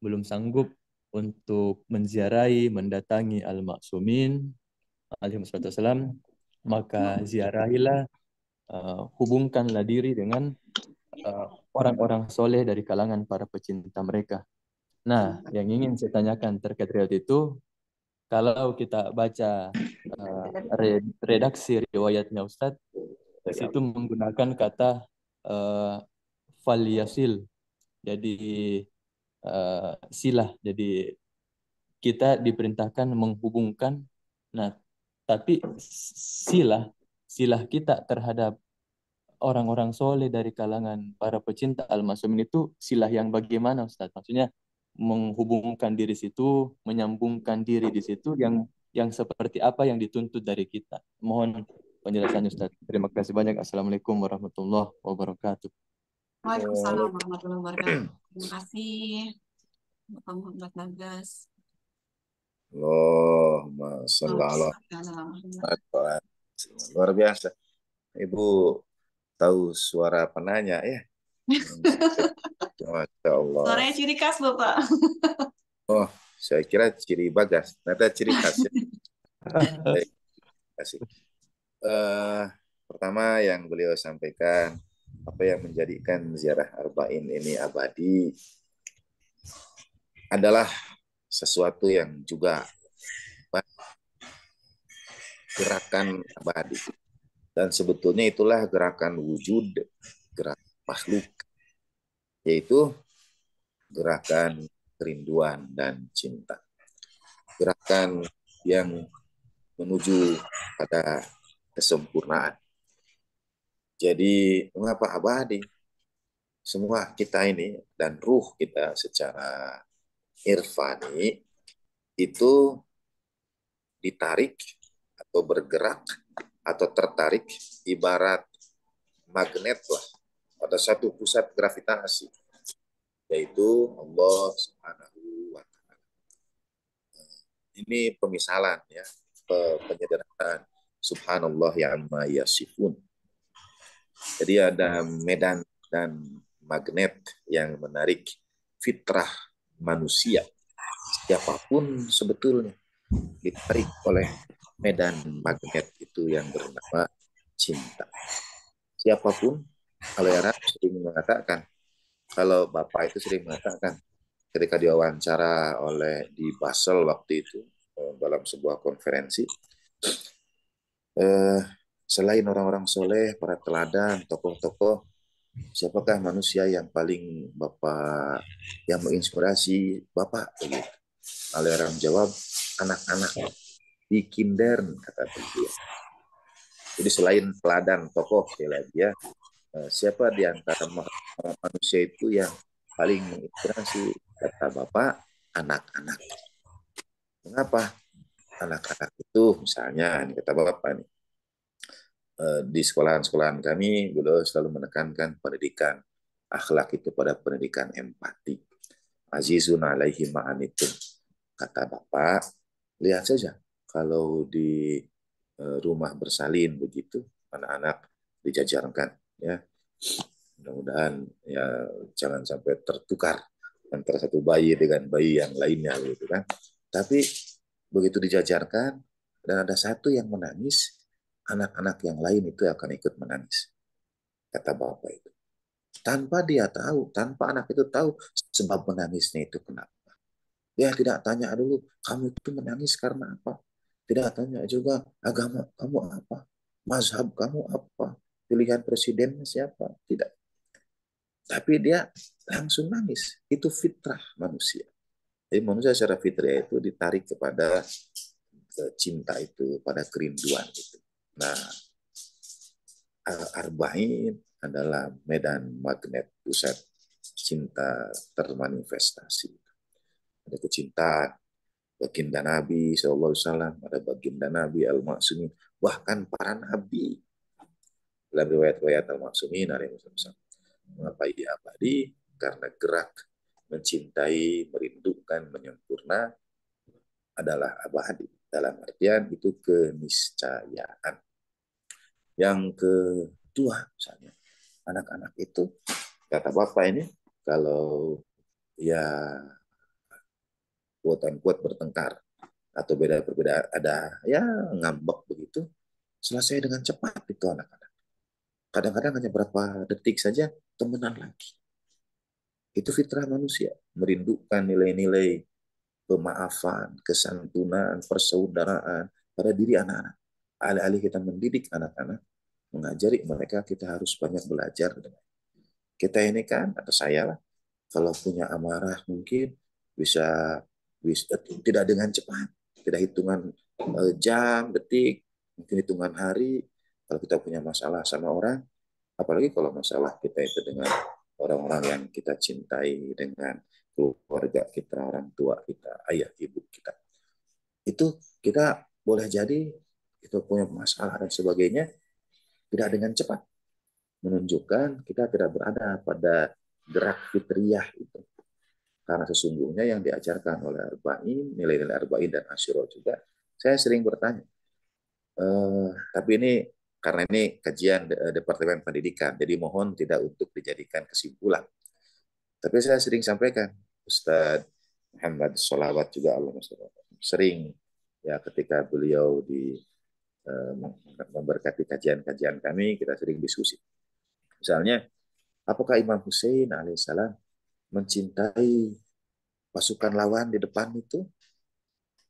belum sanggup untuk menziarahi, mendatangi al-maksumin alaihissalam, maka ziarahilah, uh, hubungkanlah diri dengan uh, orang-orang uh, soleh dari kalangan para pecinta mereka. Nah, yang ingin saya tanyakan terkait riwayat itu, kalau kita baca uh, redaksi riwayatnya Ustadz, itu menggunakan kata uh, faliyasil. Jadi uh, silah. Jadi kita diperintahkan menghubungkan. Nah, tapi silah silah kita terhadap orang-orang soleh dari kalangan para pecinta al-masumin itu silah yang bagaimana Ustaz? Maksudnya menghubungkan diri situ, menyambungkan diri di situ yang yang seperti apa yang dituntut dari kita. Mohon penjelasannya Ustaz. Terima kasih banyak. Assalamualaikum warahmatullahi wabarakatuh. Waalaikumsalam warahmatullahi
wabarakatuh. Terima kasih. Bapak Muhammad Nagas.
Allahumma Luar biasa. Ibu tahu suara penanya ya. Masya Allah. Suaranya
ciri khas loh Pak.
Oh, saya kira ciri bagas. Ya. Ternyata ciri khas. Ya. Terima kasih. Uh, pertama yang beliau sampaikan apa yang menjadikan ziarah arba'in ini abadi adalah sesuatu yang juga gerakan abadi dan sebetulnya itulah gerakan wujud gerak makhluk yaitu gerakan kerinduan dan cinta gerakan yang menuju pada kesempurnaan jadi mengapa abadi? Semua kita ini dan ruh kita secara irfani itu ditarik atau bergerak atau tertarik ibarat magnet lah pada satu pusat gravitasi yaitu Allah Subhanahu wa taala. Ini pemisalan ya, penyederhanaan subhanallah ya amma yasifun jadi ada medan dan magnet yang menarik fitrah manusia. Siapapun sebetulnya ditarik oleh medan magnet itu yang bernama cinta. Siapapun, kalau Arab sering mengatakan, kalau Bapak itu sering mengatakan, ketika diwawancara oleh di Basel waktu itu, eh, dalam sebuah konferensi, eh, selain orang-orang soleh, para teladan, tokoh-tokoh, siapakah manusia yang paling Bapak yang menginspirasi Bapak? Lalu orang jawab, anak-anak di kindern, kata dia. Jadi selain teladan tokoh ya dia, eh, siapa di antara manusia itu yang paling menginspirasi kata Bapak? Anak-anak. Mengapa? Anak-anak itu misalnya, kata Bapak nih, Eh, di sekolahan-sekolahan kami beliau selalu menekankan pendidikan akhlak itu pada pendidikan empati. Azizun alaihi ma'anitum. Kata Bapak, lihat saja kalau di eh, rumah bersalin begitu anak-anak dijajarkan ya. Mudah-mudahan ya jangan sampai tertukar antara satu bayi dengan bayi yang lainnya gitu kan. Tapi begitu dijajarkan dan ada satu yang menangis, anak-anak yang lain itu akan ikut menangis. Kata bapak itu. Tanpa dia tahu, tanpa anak itu tahu sebab menangisnya itu kenapa. Dia tidak tanya dulu, kamu itu menangis karena apa? Tidak tanya juga, agama kamu apa? Mazhab kamu apa? Pilihan presidennya siapa? Tidak. Tapi dia langsung nangis. Itu fitrah manusia. Jadi manusia secara fitrah itu ditarik kepada cinta itu, pada kerinduan itu. Nah, Al-Arba'in adalah medan magnet pusat cinta termanifestasi. Ada kecintaan, baginda Nabi SAW, ada baginda Nabi al masumin bahkan para Nabi. Dalam riwayat-riwayat Al-Maksumin, ada yang Mengapa ia abadi? Karena gerak mencintai, merindukan, menyempurna adalah abadi. Dalam artian itu keniscayaan. Yang kedua misalnya anak-anak itu kata bapak ini kalau ya kuatan kuat bertengkar atau beda perbedaan ada ya ngambek begitu selesai dengan cepat itu anak-anak kadang-kadang hanya berapa detik saja temenan lagi itu fitrah manusia merindukan nilai-nilai pemaafan kesantunan persaudaraan pada diri anak-anak alih-alih kita mendidik anak-anak, mengajari mereka, kita harus banyak belajar. Kita ini kan, atau saya lah, kalau punya amarah mungkin bisa, bisa tidak dengan cepat, tidak hitungan eh, jam, detik, mungkin hitungan hari. Kalau kita punya masalah sama orang, apalagi kalau masalah kita itu dengan orang-orang yang kita cintai, dengan keluarga kita, orang tua kita, ayah ibu kita. Itu kita boleh jadi itu punya masalah dan sebagainya tidak dengan cepat menunjukkan kita tidak berada pada gerak fitriah itu karena sesungguhnya yang diajarkan oleh arba'in nilai-nilai arba'in dan asyuro juga saya sering bertanya Uh, tapi ini karena ini kajian eh, departemen pendidikan jadi mohon tidak untuk dijadikan kesimpulan tapi saya sering sampaikan Ustadz Muhammad Solawat juga Allah sering ya ketika beliau di memberkati kajian-kajian kami, kita sering diskusi. Misalnya, apakah Imam Hussein alaihissalam mencintai pasukan lawan di depan itu?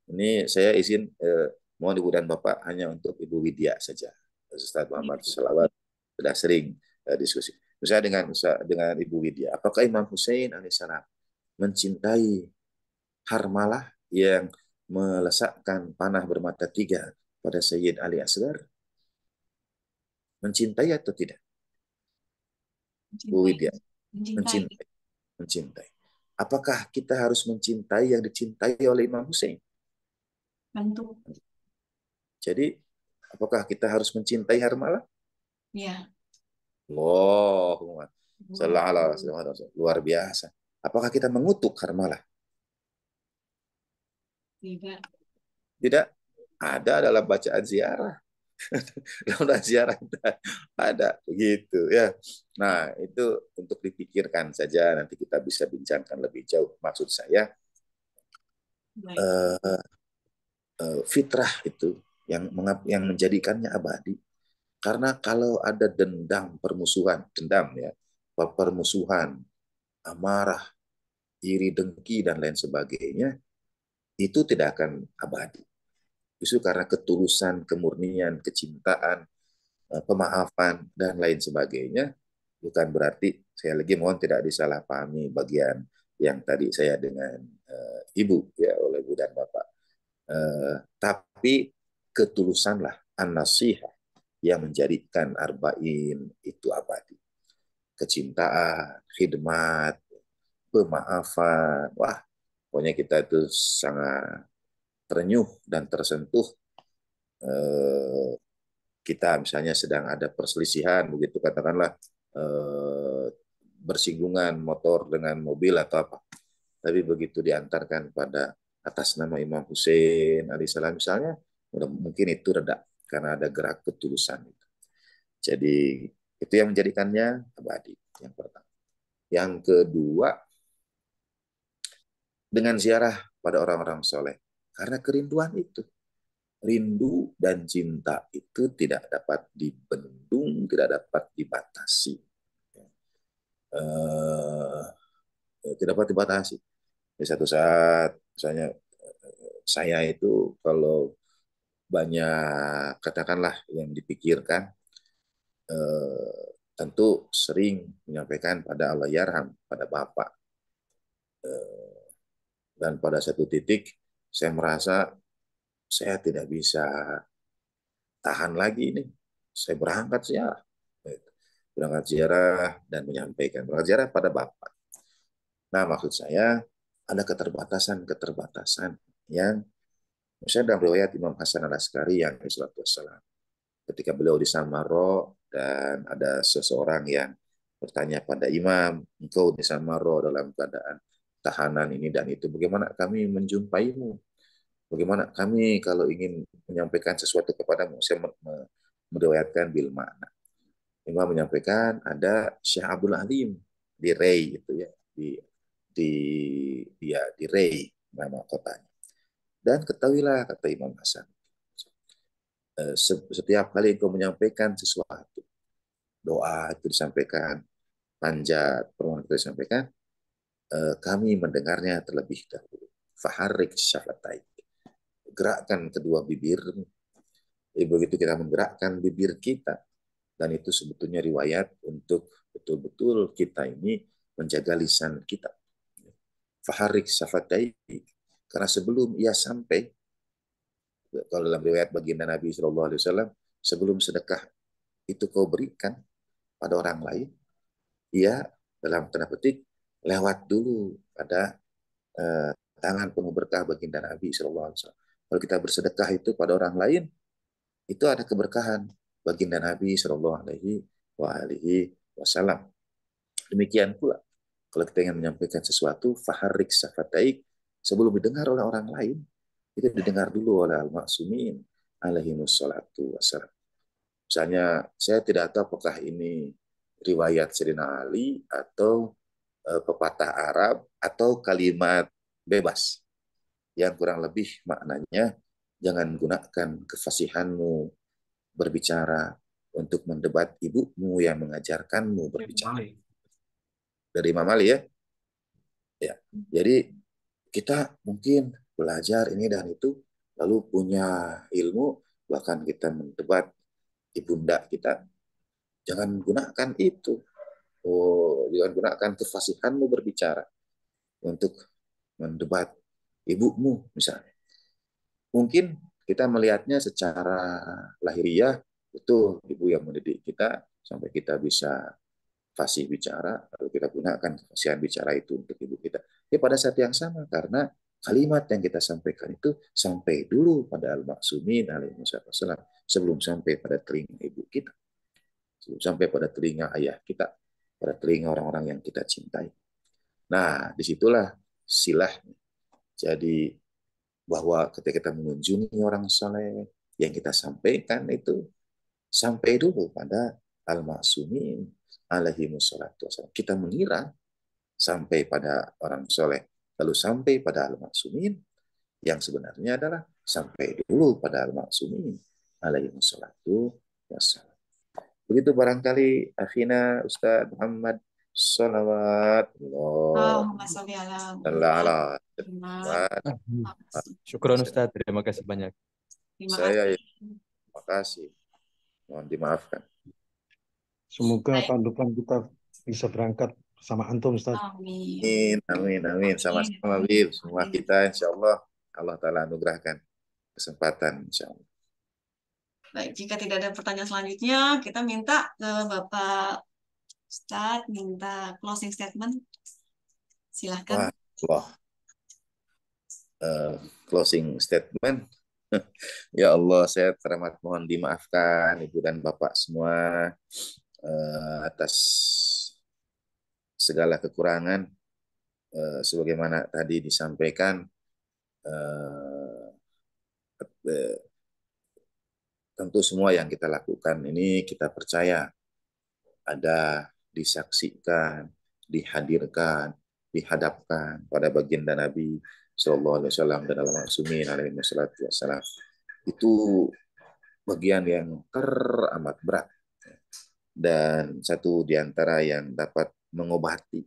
Ini saya izin eh, mohon ibu dan bapak hanya untuk ibu Widya saja. Ustaz Muhammad iya. Salawat sudah sering eh, diskusi. Misalnya dengan dengan ibu Widya, apakah Imam Hussein alaihissalam mencintai harmalah yang melesakkan panah bermata tiga pada Sayyid Ali Asgar? Mencintai atau tidak? Mencintai.
Mencintai.
mencintai. Apakah kita harus mencintai yang dicintai oleh Imam Hussein? Tentu. Jadi, apakah kita harus mencintai Harmalah? Ya. Wow, Luar biasa. Apakah kita mengutuk Harmalah? Tidak. Tidak ada dalam bacaan ziarah. dalam ziarah ada, ada begitu ya. Nah, itu untuk dipikirkan saja nanti kita bisa bincangkan lebih jauh maksud saya. Uh, uh, fitrah itu yang mengap yang menjadikannya abadi. Karena kalau ada dendam permusuhan, dendam ya, permusuhan, amarah, iri dengki dan lain sebagainya, itu tidak akan abadi justru karena ketulusan, kemurnian, kecintaan, eh, pemaafan dan lain sebagainya bukan berarti saya lagi mohon tidak disalahpahami bagian yang tadi saya dengan uh, ibu ya oleh ibu dan bapak uh, tapi ketulusanlah an yang menjadikan arba'in itu abadi kecintaan khidmat pemaafan wah pokoknya kita itu sangat terenyuh dan tersentuh eh, kita misalnya sedang ada perselisihan begitu katakanlah eh, bersinggungan motor dengan mobil atau apa tapi begitu diantarkan pada atas nama Imam Hussein Salam misalnya mungkin itu reda karena ada gerak ketulusan itu jadi itu yang menjadikannya abadi yang pertama yang kedua dengan ziarah pada orang-orang soleh karena kerinduan itu. Rindu dan cinta itu tidak dapat dibendung, tidak dapat dibatasi. Uh, tidak dapat dibatasi. Di satu saat, misalnya eh, saya itu kalau banyak katakanlah yang dipikirkan, uh, tentu sering menyampaikan pada Allah Yarham, pada Bapak. Dan pada satu titik saya merasa saya tidak bisa tahan lagi ini. Saya berangkat ziarah. Berangkat ziarah dan menyampaikan. Berangkat ziarah pada Bapak. Nah maksud saya ada keterbatasan-keterbatasan yang misalnya dalam riwayat Imam Hasan al-Askari yang wassalam, ketika beliau di Samaro dan ada seseorang yang bertanya pada imam, engkau di Samaro dalam keadaan tahanan ini dan itu. Bagaimana kami menjumpaimu? Bagaimana kami kalau ingin menyampaikan sesuatu kepadamu? Saya meriwayatkan bil mana Imam menyampaikan ada Syekh Abdul Halim di Rey itu ya di di dia ya, di Rey nama kotanya. Dan ketahuilah kata Imam Hasan e, setiap kali engkau menyampaikan sesuatu doa itu disampaikan panjat permohonan itu disampaikan Eh, kami mendengarnya terlebih dahulu. Faharik syahataik. Gerakkan kedua bibir. Eh, begitu kita menggerakkan bibir kita. Dan itu sebetulnya riwayat untuk betul-betul kita ini menjaga lisan kita. Faharik syahataik. Karena sebelum ia sampai, kalau dalam riwayat baginda Nabi Shallallahu Alaihi Wasallam, sebelum sedekah itu kau berikan pada orang lain, ia dalam tanda petik lewat dulu pada eh, tangan penuh berkah baginda Nabi Shallallahu Alaihi Wasallam. Kalau kita bersedekah itu pada orang lain, itu ada keberkahan baginda Nabi Shallallahu Alaihi Wasallam. Demikian pula kalau kita ingin menyampaikan sesuatu, faharik safataik sebelum didengar oleh orang lain, itu didengar dulu oleh al-maksumin alaihi musallatu wassalam. Misalnya, saya tidak tahu apakah ini riwayat Serina Ali atau Eh, pepatah Arab atau kalimat bebas yang kurang lebih maknanya jangan gunakan kefasihanmu berbicara untuk mendebat ibumu yang mengajarkanmu iya, berbicara. Dari Imam ya. Ya. Jadi kita mungkin belajar ini dan itu lalu punya ilmu bahkan kita mendebat ibunda kita jangan gunakan itu Oh, jangan gunakan kefasihanmu berbicara untuk mendebat ibumu misalnya. Mungkin kita melihatnya secara lahiriah itu ibu yang mendidik kita sampai kita bisa fasih bicara lalu kita gunakan kefasihan bicara itu untuk ibu kita. Ya pada saat yang sama karena kalimat yang kita sampaikan itu sampai dulu pada al-maksumin alaihi sebelum sampai pada telinga ibu kita sebelum sampai pada telinga ayah kita pada telinga orang-orang yang kita cintai. Nah, disitulah silah. Jadi bahwa ketika kita mengunjungi orang soleh, yang kita sampaikan itu sampai dulu pada al-ma'sumin alaihi musallatu wassalam. Kita mengira sampai pada orang soleh, lalu sampai pada al-ma'sumin yang sebenarnya adalah sampai dulu pada al-ma'sumin alaihi musallatu wassalam. Begitu barangkali Akhina Ustaz Muhammad Salawat
Syukuran Ustaz, terima kasih banyak. Terima ya kasih. Saya terima kasih. Mohon dimaafkan.
Semoga pandukan kita bisa berangkat sama antum Ustaz. Amin. Amin, amin, Sama-sama, Semua kita insyaallah Allah Ta'ala anugerahkan kesempatan insyaallah
Baik, jika tidak ada pertanyaan selanjutnya, kita minta ke Bapak Ustadz, minta closing statement. Silahkan.
Wah, Uh, closing statement. ya Allah, saya teramat mohon dimaafkan Ibu dan Bapak semua uh, atas segala kekurangan. Uh, sebagaimana tadi disampaikan, uh, tentu semua yang kita lakukan ini kita percaya ada disaksikan, dihadirkan, dihadapkan pada baginda Nabi Shallallahu Alaihi Wasallam dan al Maksumin Alaihi Wasallam itu bagian yang teramat berat dan satu di antara yang dapat mengobati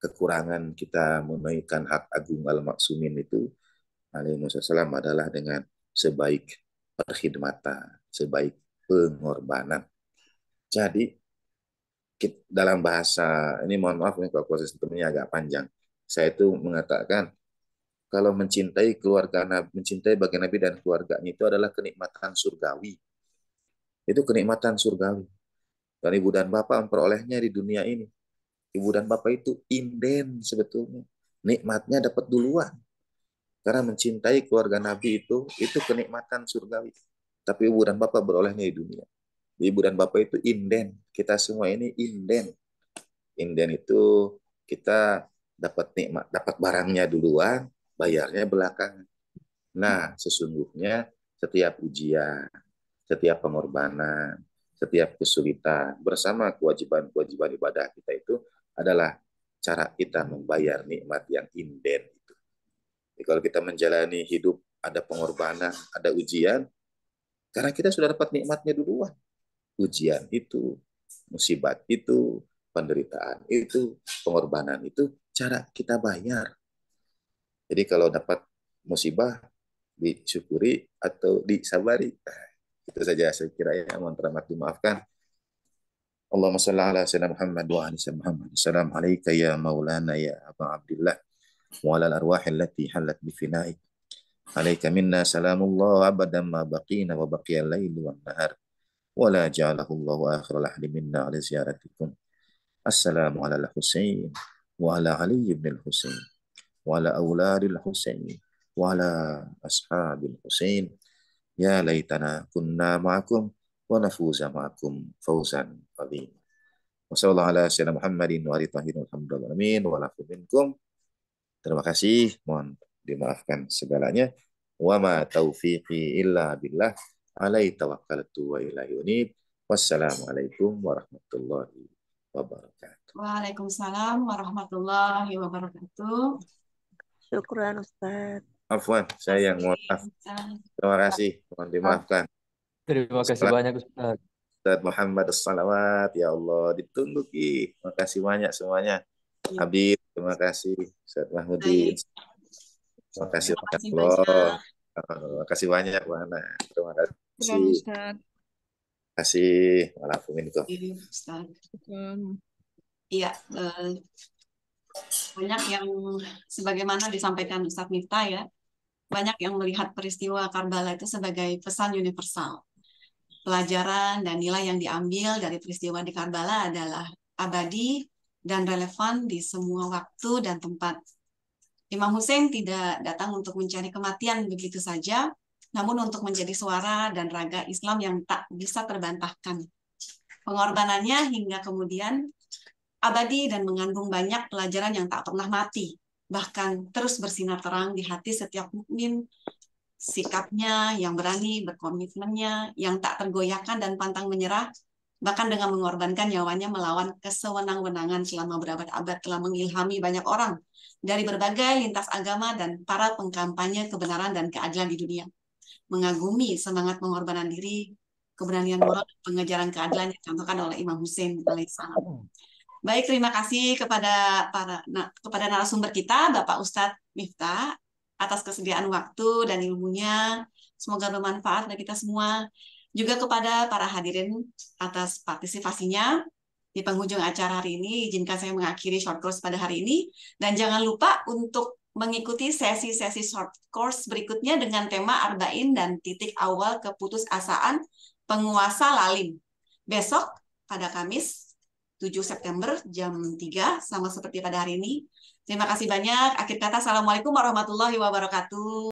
kekurangan kita menaikkan hak agung al Maksumin itu Alaihi Wasallam adalah dengan sebaik perkhidmatan sebaik pengorbanan. Jadi dalam bahasa ini mohon maaf nih kalau proses ini agak panjang. Saya itu mengatakan kalau mencintai keluarga Nabi, mencintai bagi Nabi dan keluarganya itu adalah kenikmatan surgawi. Itu kenikmatan surgawi. Dan ibu dan bapak memperolehnya di dunia ini. Ibu dan bapak itu inden sebetulnya. Nikmatnya dapat duluan. Karena mencintai keluarga Nabi itu, itu kenikmatan surgawi tapi ibu dan bapak berolehnya di dunia. Ibu dan bapak itu inden. Kita semua ini inden. Inden itu kita dapat nikmat, dapat barangnya duluan, bayarnya belakangan. Nah, sesungguhnya setiap ujian, setiap pengorbanan, setiap kesulitan bersama kewajiban-kewajiban ibadah kita itu adalah cara kita membayar nikmat yang inden itu. Jadi kalau kita menjalani hidup ada pengorbanan, ada ujian, karena kita sudah dapat nikmatnya duluan. Ujian itu, musibat itu, penderitaan itu, pengorbanan itu, cara kita bayar. Jadi kalau dapat musibah, disyukuri atau disabari. Itu saja saya kira ya, mohon teramat dimaafkan. Allahumma salli ala sayyidina Muhammad wa ala sayyidina Muhammad. Assalamualaikum ya maulana ya Abu Abdullah. Wa ala al-arwahi allati halat bifinaik. عليك منا سلام الله أبدا ما بقينا وبقي الليل والنهار ولا جعله الله آخر الأحد منا على زيارتكم السلام على الحسين وعلى علي بن الحسين وعلى أولاد الحسين وعلى أصحاب الحسين يا ليتنا كنا معكم ونفوز معكم فوزا عظيما وصلى الله على سيدنا محمد وعلى طاهرين الحمد لله والعافية منكم Terima kasih. Mohon dimaafkan segalanya wa ma taufiqi illa billah alai tawakkaltu wa ilaihi unib wassalamualaikum warahmatullahi
wabarakatuh Waalaikumsalam warahmatullahi wabarakatuh Syukuran Ustaz
Afwan, saya yang mohon maaf. Terima kasih, mohon dimaafkan.
Terima kasih Setelah banyak
Ustaz. Ustaz Muhammad Salawat, ya Allah, ditunggu Terima kasih banyak semuanya. Ya. Habib, terima kasih. Ustaz Mahmudin. Baik. Terima kasih banyak loh. Terima kasih banyak, Wana. Terima kasih.
Terima
kasih. Walaupun eh, itu.
Iya, eh, banyak yang sebagaimana disampaikan Ustadz Miftah ya, banyak yang melihat peristiwa Karbala itu sebagai pesan universal. Pelajaran dan nilai yang diambil dari peristiwa di Karbala adalah abadi dan relevan di semua waktu dan tempat Imam Hussein tidak datang untuk mencari kematian begitu saja, namun untuk menjadi suara dan raga Islam yang tak bisa terbantahkan. Pengorbanannya hingga kemudian abadi dan mengandung banyak pelajaran yang tak pernah mati, bahkan terus bersinar terang di hati setiap mukmin. Sikapnya yang berani, berkomitmennya, yang tak tergoyahkan dan pantang menyerah, bahkan dengan mengorbankan nyawanya melawan kesewenang-wenangan selama berabad-abad telah mengilhami banyak orang dari berbagai lintas agama dan para pengkampanye kebenaran dan keadilan di dunia. Mengagumi semangat pengorbanan diri, keberanian moral, dan pengejaran keadilan yang dicontohkan oleh Imam Hussein alaihissalam. Baik, terima kasih kepada para nah, kepada narasumber kita, Bapak Ustadz Miftah, atas kesediaan waktu dan ilmunya. Semoga bermanfaat bagi kita semua. Juga kepada para hadirin atas partisipasinya di penghujung acara hari ini. Izinkan saya mengakhiri short course pada hari ini. Dan jangan lupa untuk mengikuti sesi-sesi short course berikutnya dengan tema Arba'in dan titik awal keputusasaan penguasa lalim. Besok pada Kamis 7 September jam 3 sama seperti pada hari ini. Terima kasih banyak. Akhir kata Assalamualaikum warahmatullahi wabarakatuh.